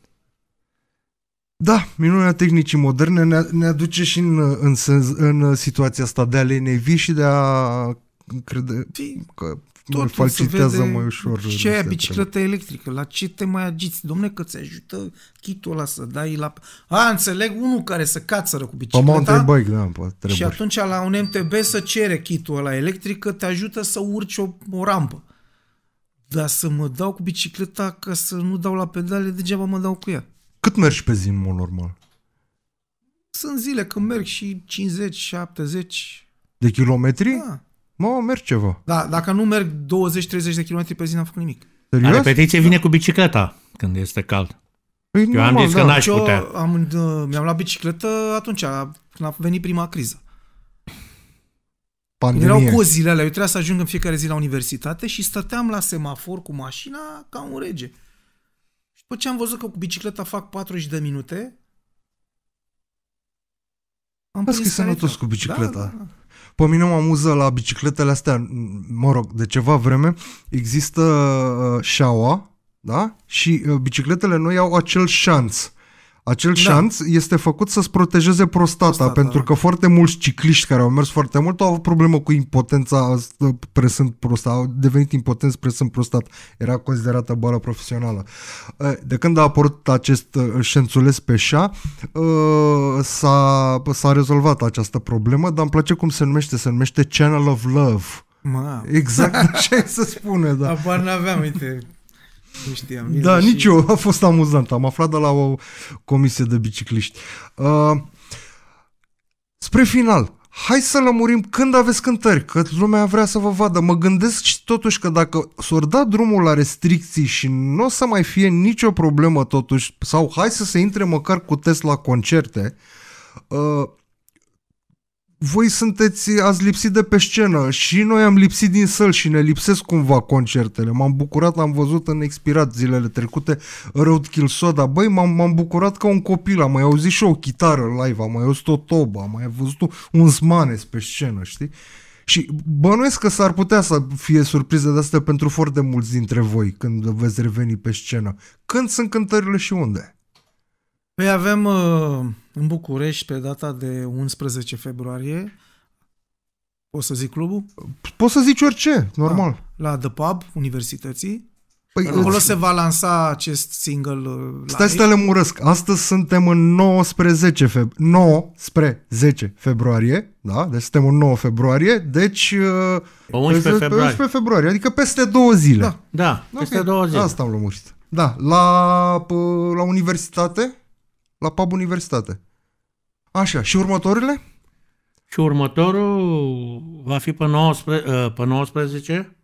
da, minunea tehnicii moderne ne, ne aduce și în, în, în situația asta de a nevi și de a crede Fii, că îl falcitează mai ușor. Ce e bicicletă electrică? La ce te mai agiți? Domne, că ți ajută kitul ăla să dai la... A, înțeleg, unul care să cațără cu bicicleta. Pe bike, da, pe și atunci la un MTB să cere kitul ăla electric că te ajută să urci o, o rampă. Dar să mă dau cu bicicleta ca să nu dau la pedale, degeaba mă dau cu ea. Cât mergi pe zi în mod normal? Sunt zile când merg și 50, 70... De kilometri? Da. Mă, merg ceva. Da, dacă nu merg 20-30 de kilometri pe zi, n-am făcut nimic. Serios? La repetiție vine cu bicicleta când este cald. Păi, Eu normal, da. am zis da. că n-aș putea. Eu am, mi-am luat bicicletă atunci, când a venit prima criză. Pandemie. Erau cozile alea, eu trebuia să ajung în fiecare zi la universitate și stăteam la semafor cu mașina ca un rege după ce am văzut că cu bicicleta fac 40 de minute, am prins că sănătos cu bicicleta. Da, da, da. Pe mine mă amuză la bicicletele astea, mă rog, de ceva vreme, există uh, șaua, da? Și uh, bicicletele noi au acel șanț. Acel da. șanț este făcut să-ți protejeze prostata, prostata pentru da. că foarte mulți cicliști care au mers foarte mult au avut problemă cu impotența ă, presând prostat, au devenit impotenți presând prostat. Era considerată boală profesională. Ă, de când a apărut acest ă, șențuleț pe șa, s-a, s-a rezolvat această problemă, dar îmi place cum se numește, se numește Channel of Love. Ma. Exact ce să spune, da. Apar n-aveam, uite, nu știam. da, și... nici eu. A fost amuzant. Am aflat de la o comisie de bicicliști. Uh, spre final, hai să lămurim când aveți cântări, că lumea vrea să vă vadă. Mă gândesc și totuși că dacă s-or da drumul la restricții și nu o să mai fie nicio problemă totuși, sau hai să se intre măcar cu test la concerte, uh, voi sunteți, ați lipsit de pe scenă și noi am lipsit din săl și ne lipsesc cumva concertele. M-am bucurat, am văzut în expirat zilele trecute Roadkill Soda. Băi, m-am, m-am bucurat ca un copil, am mai auzit și o chitară live, am mai auzit o toba, am mai văzut un smanes pe scenă, știi? Și bănuiesc că s-ar putea să fie surpriză de asta pentru foarte mulți dintre voi când veți reveni pe scenă. Când sunt cântările și unde? Păi avem... Uh în București pe data de 11 februarie. Poți să zic clubul? Poți să zici orice, normal. Da, la The Pub, Universității. Păi, Acolo îți... se va lansa acest single uh, live. Stai să le murăsc. Astăzi suntem în 19, feb... 9 spre 10 februarie. Da? Deci suntem în 9 februarie. Deci... Uh, pe 11 februarie. februarie. 11 februarie. Adică peste două zile. Da, da peste okay. două zile. Asta am lămurit. Da, la, la universitate, la pub universitate. Așa, și următorile? Și următorul va fi pe 19, ă, pe 19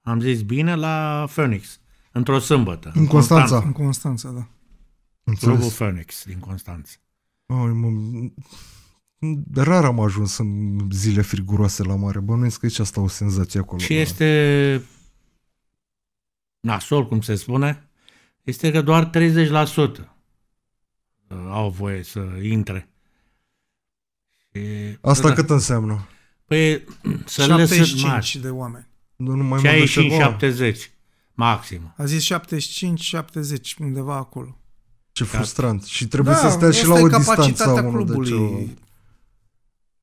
am zis bine, la Phoenix, într-o sâmbătă. În, Constanța. Constanța. În Constanța, da. Înțeles. Clubul Phoenix din Constanța. Oh, mă... Rar am ajuns în zile friguroase la mare. Bănuiesc că aici asta o senzație acolo. Și da. este nasol, cum se spune, este că doar 30% ă, au voie să intre și, Asta da, cât înseamnă? Păi sălile sunt mari. de oameni. Nu, nu mai 65, 70 maxim. A zis 75, 70, undeva acolo. Ce Cat. Da. frustrant. Și trebuie da, să stea și la o distanță a unul de ce...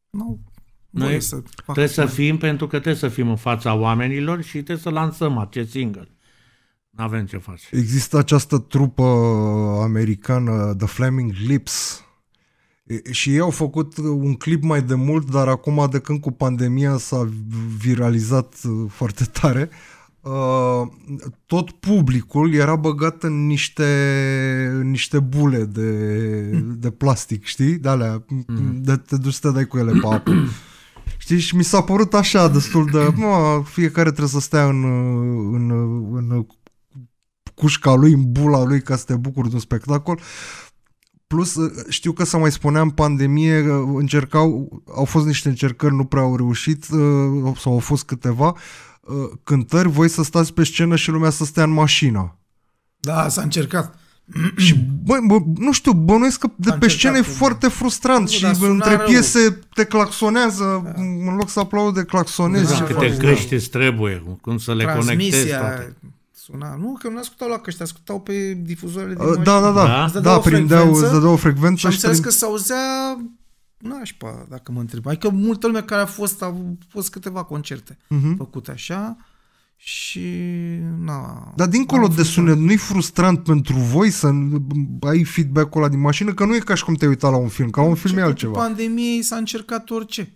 Nu, noi să trebuie să mai. fim, pentru că trebuie să fim în fața oamenilor și trebuie să lansăm acest single. Nu avem ce face. Există această trupă americană, The Flaming Lips, și ei au făcut uh, un clip mai de mult, dar acum de când cu pandemia s-a viralizat uh, foarte tare, uh, tot publicul era băgat în niște, în niște bule de, mm. de plastic, știi? De alea, mm. de, te duci să te dai cu ele pe apă. Știi? Și mi s-a părut așa destul de... Mă, fiecare trebuie să stea în, în, în cușca lui, în bula lui ca să te bucuri de un spectacol. Plus, uh, știu că s-a mai spunea în pandemie, uh, încercau, au fost niște încercări, nu prea au reușit, uh, sau au fost câteva, cântări, voi să stați pe scenă și lumea să stea în mașină. Da, s-a încercat. și, bă, bă, nu știu, bănuiesc că de pe scenă e foarte frustrant nu, da, și da, între rău. piese te claxonează, da. în loc să aplaude, claxonezi. Da, câte da. căști îți trebuie, cum să le conectezi toate suna. Nu, că nu ascultau la căști, ascultau pe difuzoarele din uh, mașină. Da, da, da. Da, da prindeau, da, o frecvență. Și am înțeles că s auzea nașpa, dacă mă întreb. Adică multă lume care a fost, au fost câteva concerte uh-huh. făcute așa și na. Dar dincolo de sunet, nu-i frustrant pentru voi să ai feedback-ul ăla din mașină? Că nu e ca și cum te-ai uitat la un film, ca la un film e altceva. În pandemie s-a încercat orice.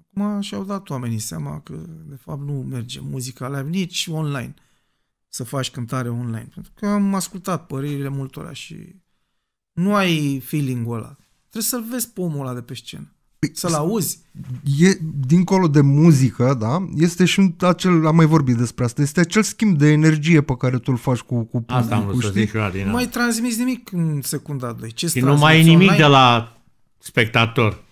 Acum și-au dat oamenii seama că de fapt nu merge muzica live nici online să faci cântare online. Pentru că am ascultat părerile multora și nu ai feeling-ul ăla. Trebuie să-l vezi pe omul ăla de pe scenă. Păi, să-l auzi. E, dincolo de muzică, da, este și acel, am mai vorbit despre asta, este acel schimb de energie pe care tu îl faci cu, cu publicul, Asta am vrut să zic Nu mai transmiți nimic în secunda 2. Ce și nu mai e nimic online? de la spectator.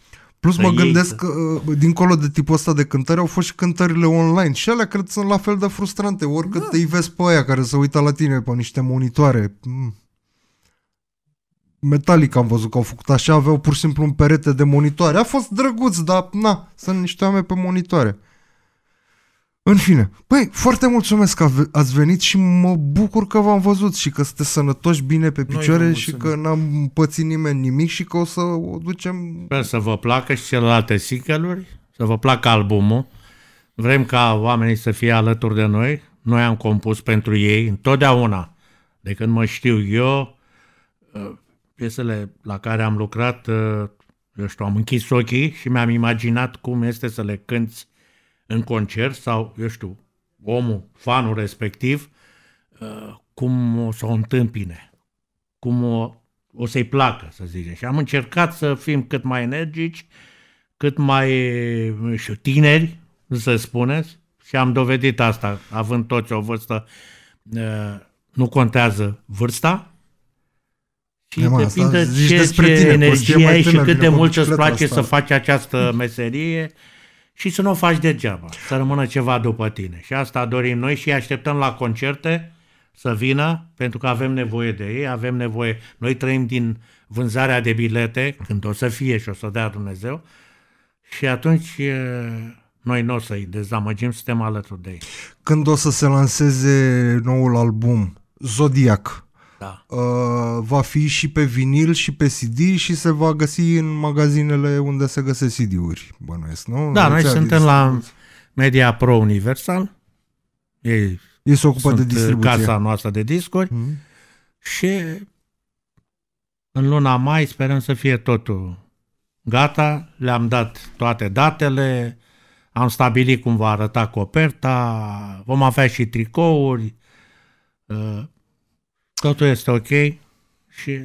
Plus mă păi gândesc că, uh, dincolo de tipul ăsta de cântări, au fost și cântările online. Și alea cred sunt la fel de frustrante, oricât da. îi vezi pe aia care se uită la tine pe niște monitoare. Mm. Metallic am văzut că au făcut așa, aveau pur și simplu un perete de monitoare. A fost drăguț, dar na, sunt niște oameni pe monitoare. În fine, păi, foarte mulțumesc că ați venit și mă bucur că v-am văzut și că sunteți sănătoși bine pe picioare și că n-am pățit nimeni nimic și că o să o ducem... Sper să vă placă și celelalte sicăluri, să vă placă albumul. Vrem ca oamenii să fie alături de noi. Noi am compus pentru ei întotdeauna. De când mă știu eu, uh, piesele la care am lucrat, uh, eu știu, am închis ochii și mi-am imaginat cum este să le cânți în concert sau, eu știu, omul, fanul respectiv, uh, cum o să o întâmpine, cum o, o să-i placă, să zicem. Și am încercat să fim cât mai energici, cât mai știu, tineri, să spuneți, și am dovedit asta, având toți o vârstă, uh, nu contează vârsta, și de depinde ce, ce tine, energie ai și cât de mult îți place asta. să faci această meserie și să nu o faci degeaba, să rămână ceva după tine. Și asta dorim noi și așteptăm la concerte să vină, pentru că avem nevoie de ei, avem nevoie. Noi trăim din vânzarea de bilete, când o să fie și o să dea Dumnezeu, și atunci noi nu o să-i dezamăgim, suntem alături de ei. Când o să se lanseze noul album, Zodiac, da. Uh, va fi și pe vinil și pe CD și se va găsi în magazinele unde se găsesc CD-uri, bănuiesc, nu? Da, noi deci, suntem adică la Media Pro Universal. Ei, Ei se ocupă de uh, distribuție. casa noastră de discuri mm-hmm. și în luna mai sperăm să fie totul gata, le-am dat toate datele, am stabilit cum va arăta coperta, vom avea și tricouri, uh, totul este ok și...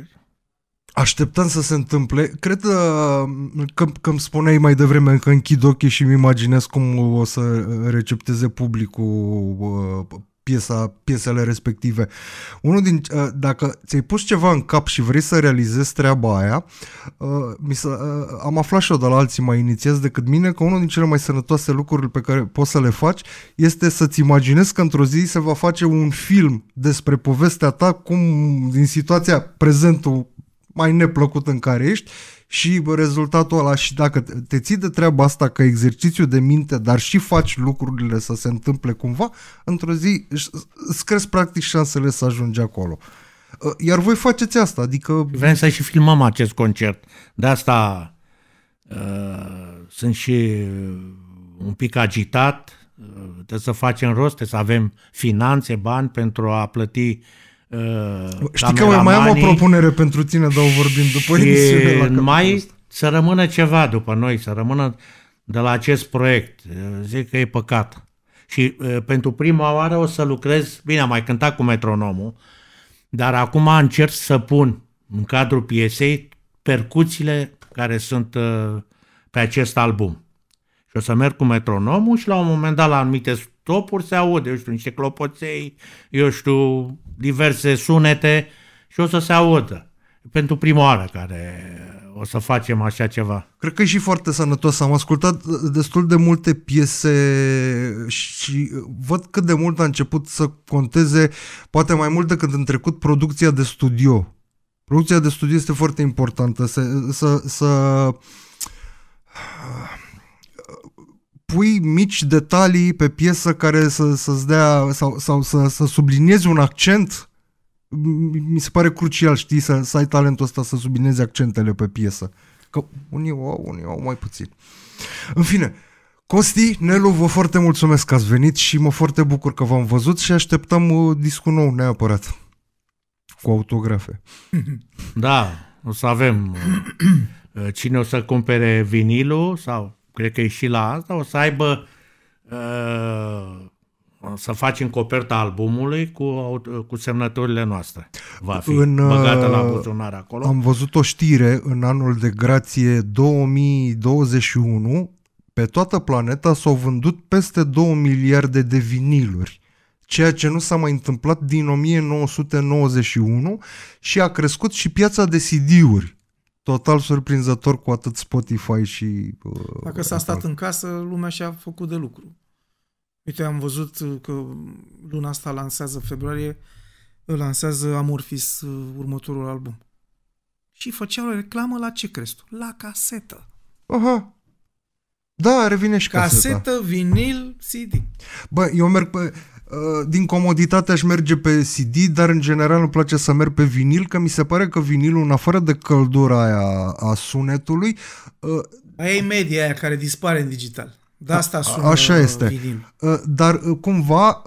Așteptăm să se întâmple. Cred uh, că, că îmi spuneai mai devreme că închid ochii și îmi imaginez cum o să recepteze publicul uh, piesa, piesele respective. Unul din, uh, dacă ți-ai pus ceva în cap și vrei să realizezi treaba aia, uh, mi s uh, am aflat și eu de la alții mai inițiați decât mine că unul din cele mai sănătoase lucruri pe care poți să le faci este să-ți imaginezi că într-o zi se va face un film despre povestea ta, cum din situația prezentul mai neplăcut în care ești și rezultatul ăla și dacă te ții de treaba asta ca exercițiu de minte, dar și faci lucrurile să se întâmple cumva, într-o zi îți crezi practic șansele să ajungi acolo. Ă, iar voi faceți asta, adică... Vrem să și filmăm acest concert. De asta uh, sunt și un pic agitat, ă, trebuie să facem rost, trebuie să avem finanțe, bani pentru a plăti uh, Uh, Știi că mai am o propunere pentru tine, dar o vorbim după emisiune. La mai să rămână ceva după noi, să rămână de la acest proiect. Uh, zic că e păcat. Și uh, pentru prima oară o să lucrez, bine, am mai cântat cu metronomul, dar acum încerc să pun în cadrul piesei percuțiile care sunt pe acest album. Și o să merg cu metronomul și la un moment dat la anumite stopuri se aud, eu știu, niște clopoței, eu știu, diverse sunete și o să se audă. Pentru prima oară care o să facem așa ceva. Cred că e și foarte sănătos. Am ascultat destul de multe piese și văd cât de mult a început să conteze, poate mai mult decât în trecut, producția de studio. Producția de studio este foarte importantă. Să, să, să pui mici detalii pe piesă care să, să-ți dea sau, sau să, să subliniezi un accent, mi se pare crucial, știi, să, să ai talentul ăsta să subliniezi accentele pe piesă. Că unii o au, unii o au mai puțin. În fine, Costi, Nelu, vă foarte mulțumesc că ați venit și mă foarte bucur că v-am văzut și așteptăm uh, discul nou neapărat. Cu autografe. Da, o să avem. Uh, cine o să cumpere vinilul sau cred că e și la asta, o să aibă uh, să facem coperta albumului cu, cu semnăturile noastre. Va fi în, uh, băgată la buzunar acolo. Am văzut o știre în anul de grație 2021. Pe toată planeta s-au vândut peste 2 miliarde de viniluri, ceea ce nu s-a mai întâmplat din 1991 și a crescut și piața de CD-uri total surprinzător cu atât Spotify și... Uh, Dacă s-a stat în casă, lumea și-a făcut de lucru. Uite, am văzut uh, că luna asta lansează februarie, lansează Amorphis uh, următorul album. Și făceau reclamă la ce crezi tu? La casetă. Aha. Da, revine și caseta. Casetă, vinil, CD. Bă, eu merg pe... Uh, din comoditate aș merge pe CD, dar în general îmi place să merg pe vinil, că mi se pare că vinilul, în afară de căldura aia a sunetului... Uh, aia e media aia care dispare în digital. De asta sună Așa este. Vinil. Uh, dar cumva,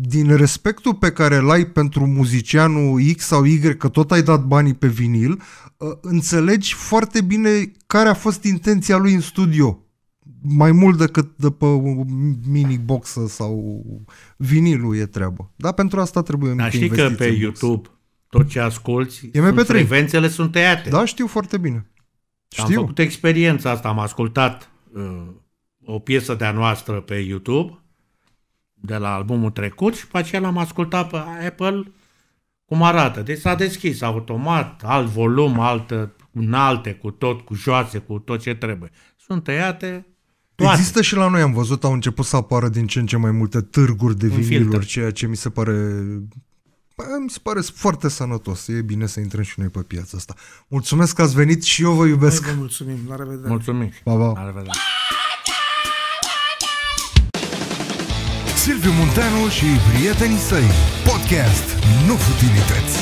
din respectul pe care îl ai pentru muzicianul X sau Y, că tot ai dat banii pe vinil, înțelegi foarte bine care a fost intenția lui în studio mai mult decât de pe mini boxă sau vinilul e treabă. Dar pentru asta trebuie da, știi că pe YouTube tot ce asculti, MP3. frecvențele sunt tăiate. Da, știu foarte bine. Știu. Am făcut experiența asta, am ascultat uh, o piesă de-a noastră pe YouTube de la albumul trecut și pe aceea l-am ascultat pe Apple cum arată. Deci s-a deschis automat, alt volum, altă, înalte, cu tot, cu joase, cu tot ce trebuie. Sunt tăiate, toate. Există și la noi, am văzut, au început să apară din ce în ce mai multe târguri de viniluri, ceea ce mi se pare Bă, mi se pare foarte sănătos. E bine să intrăm și noi pe piața asta. Mulțumesc că ați venit și eu vă iubesc. Noi vă mulțumim. La revedere. Mulțumim. Pa, pa. La revedere. Silviu Munteanu și prietenii săi. Podcast Nu Futilități.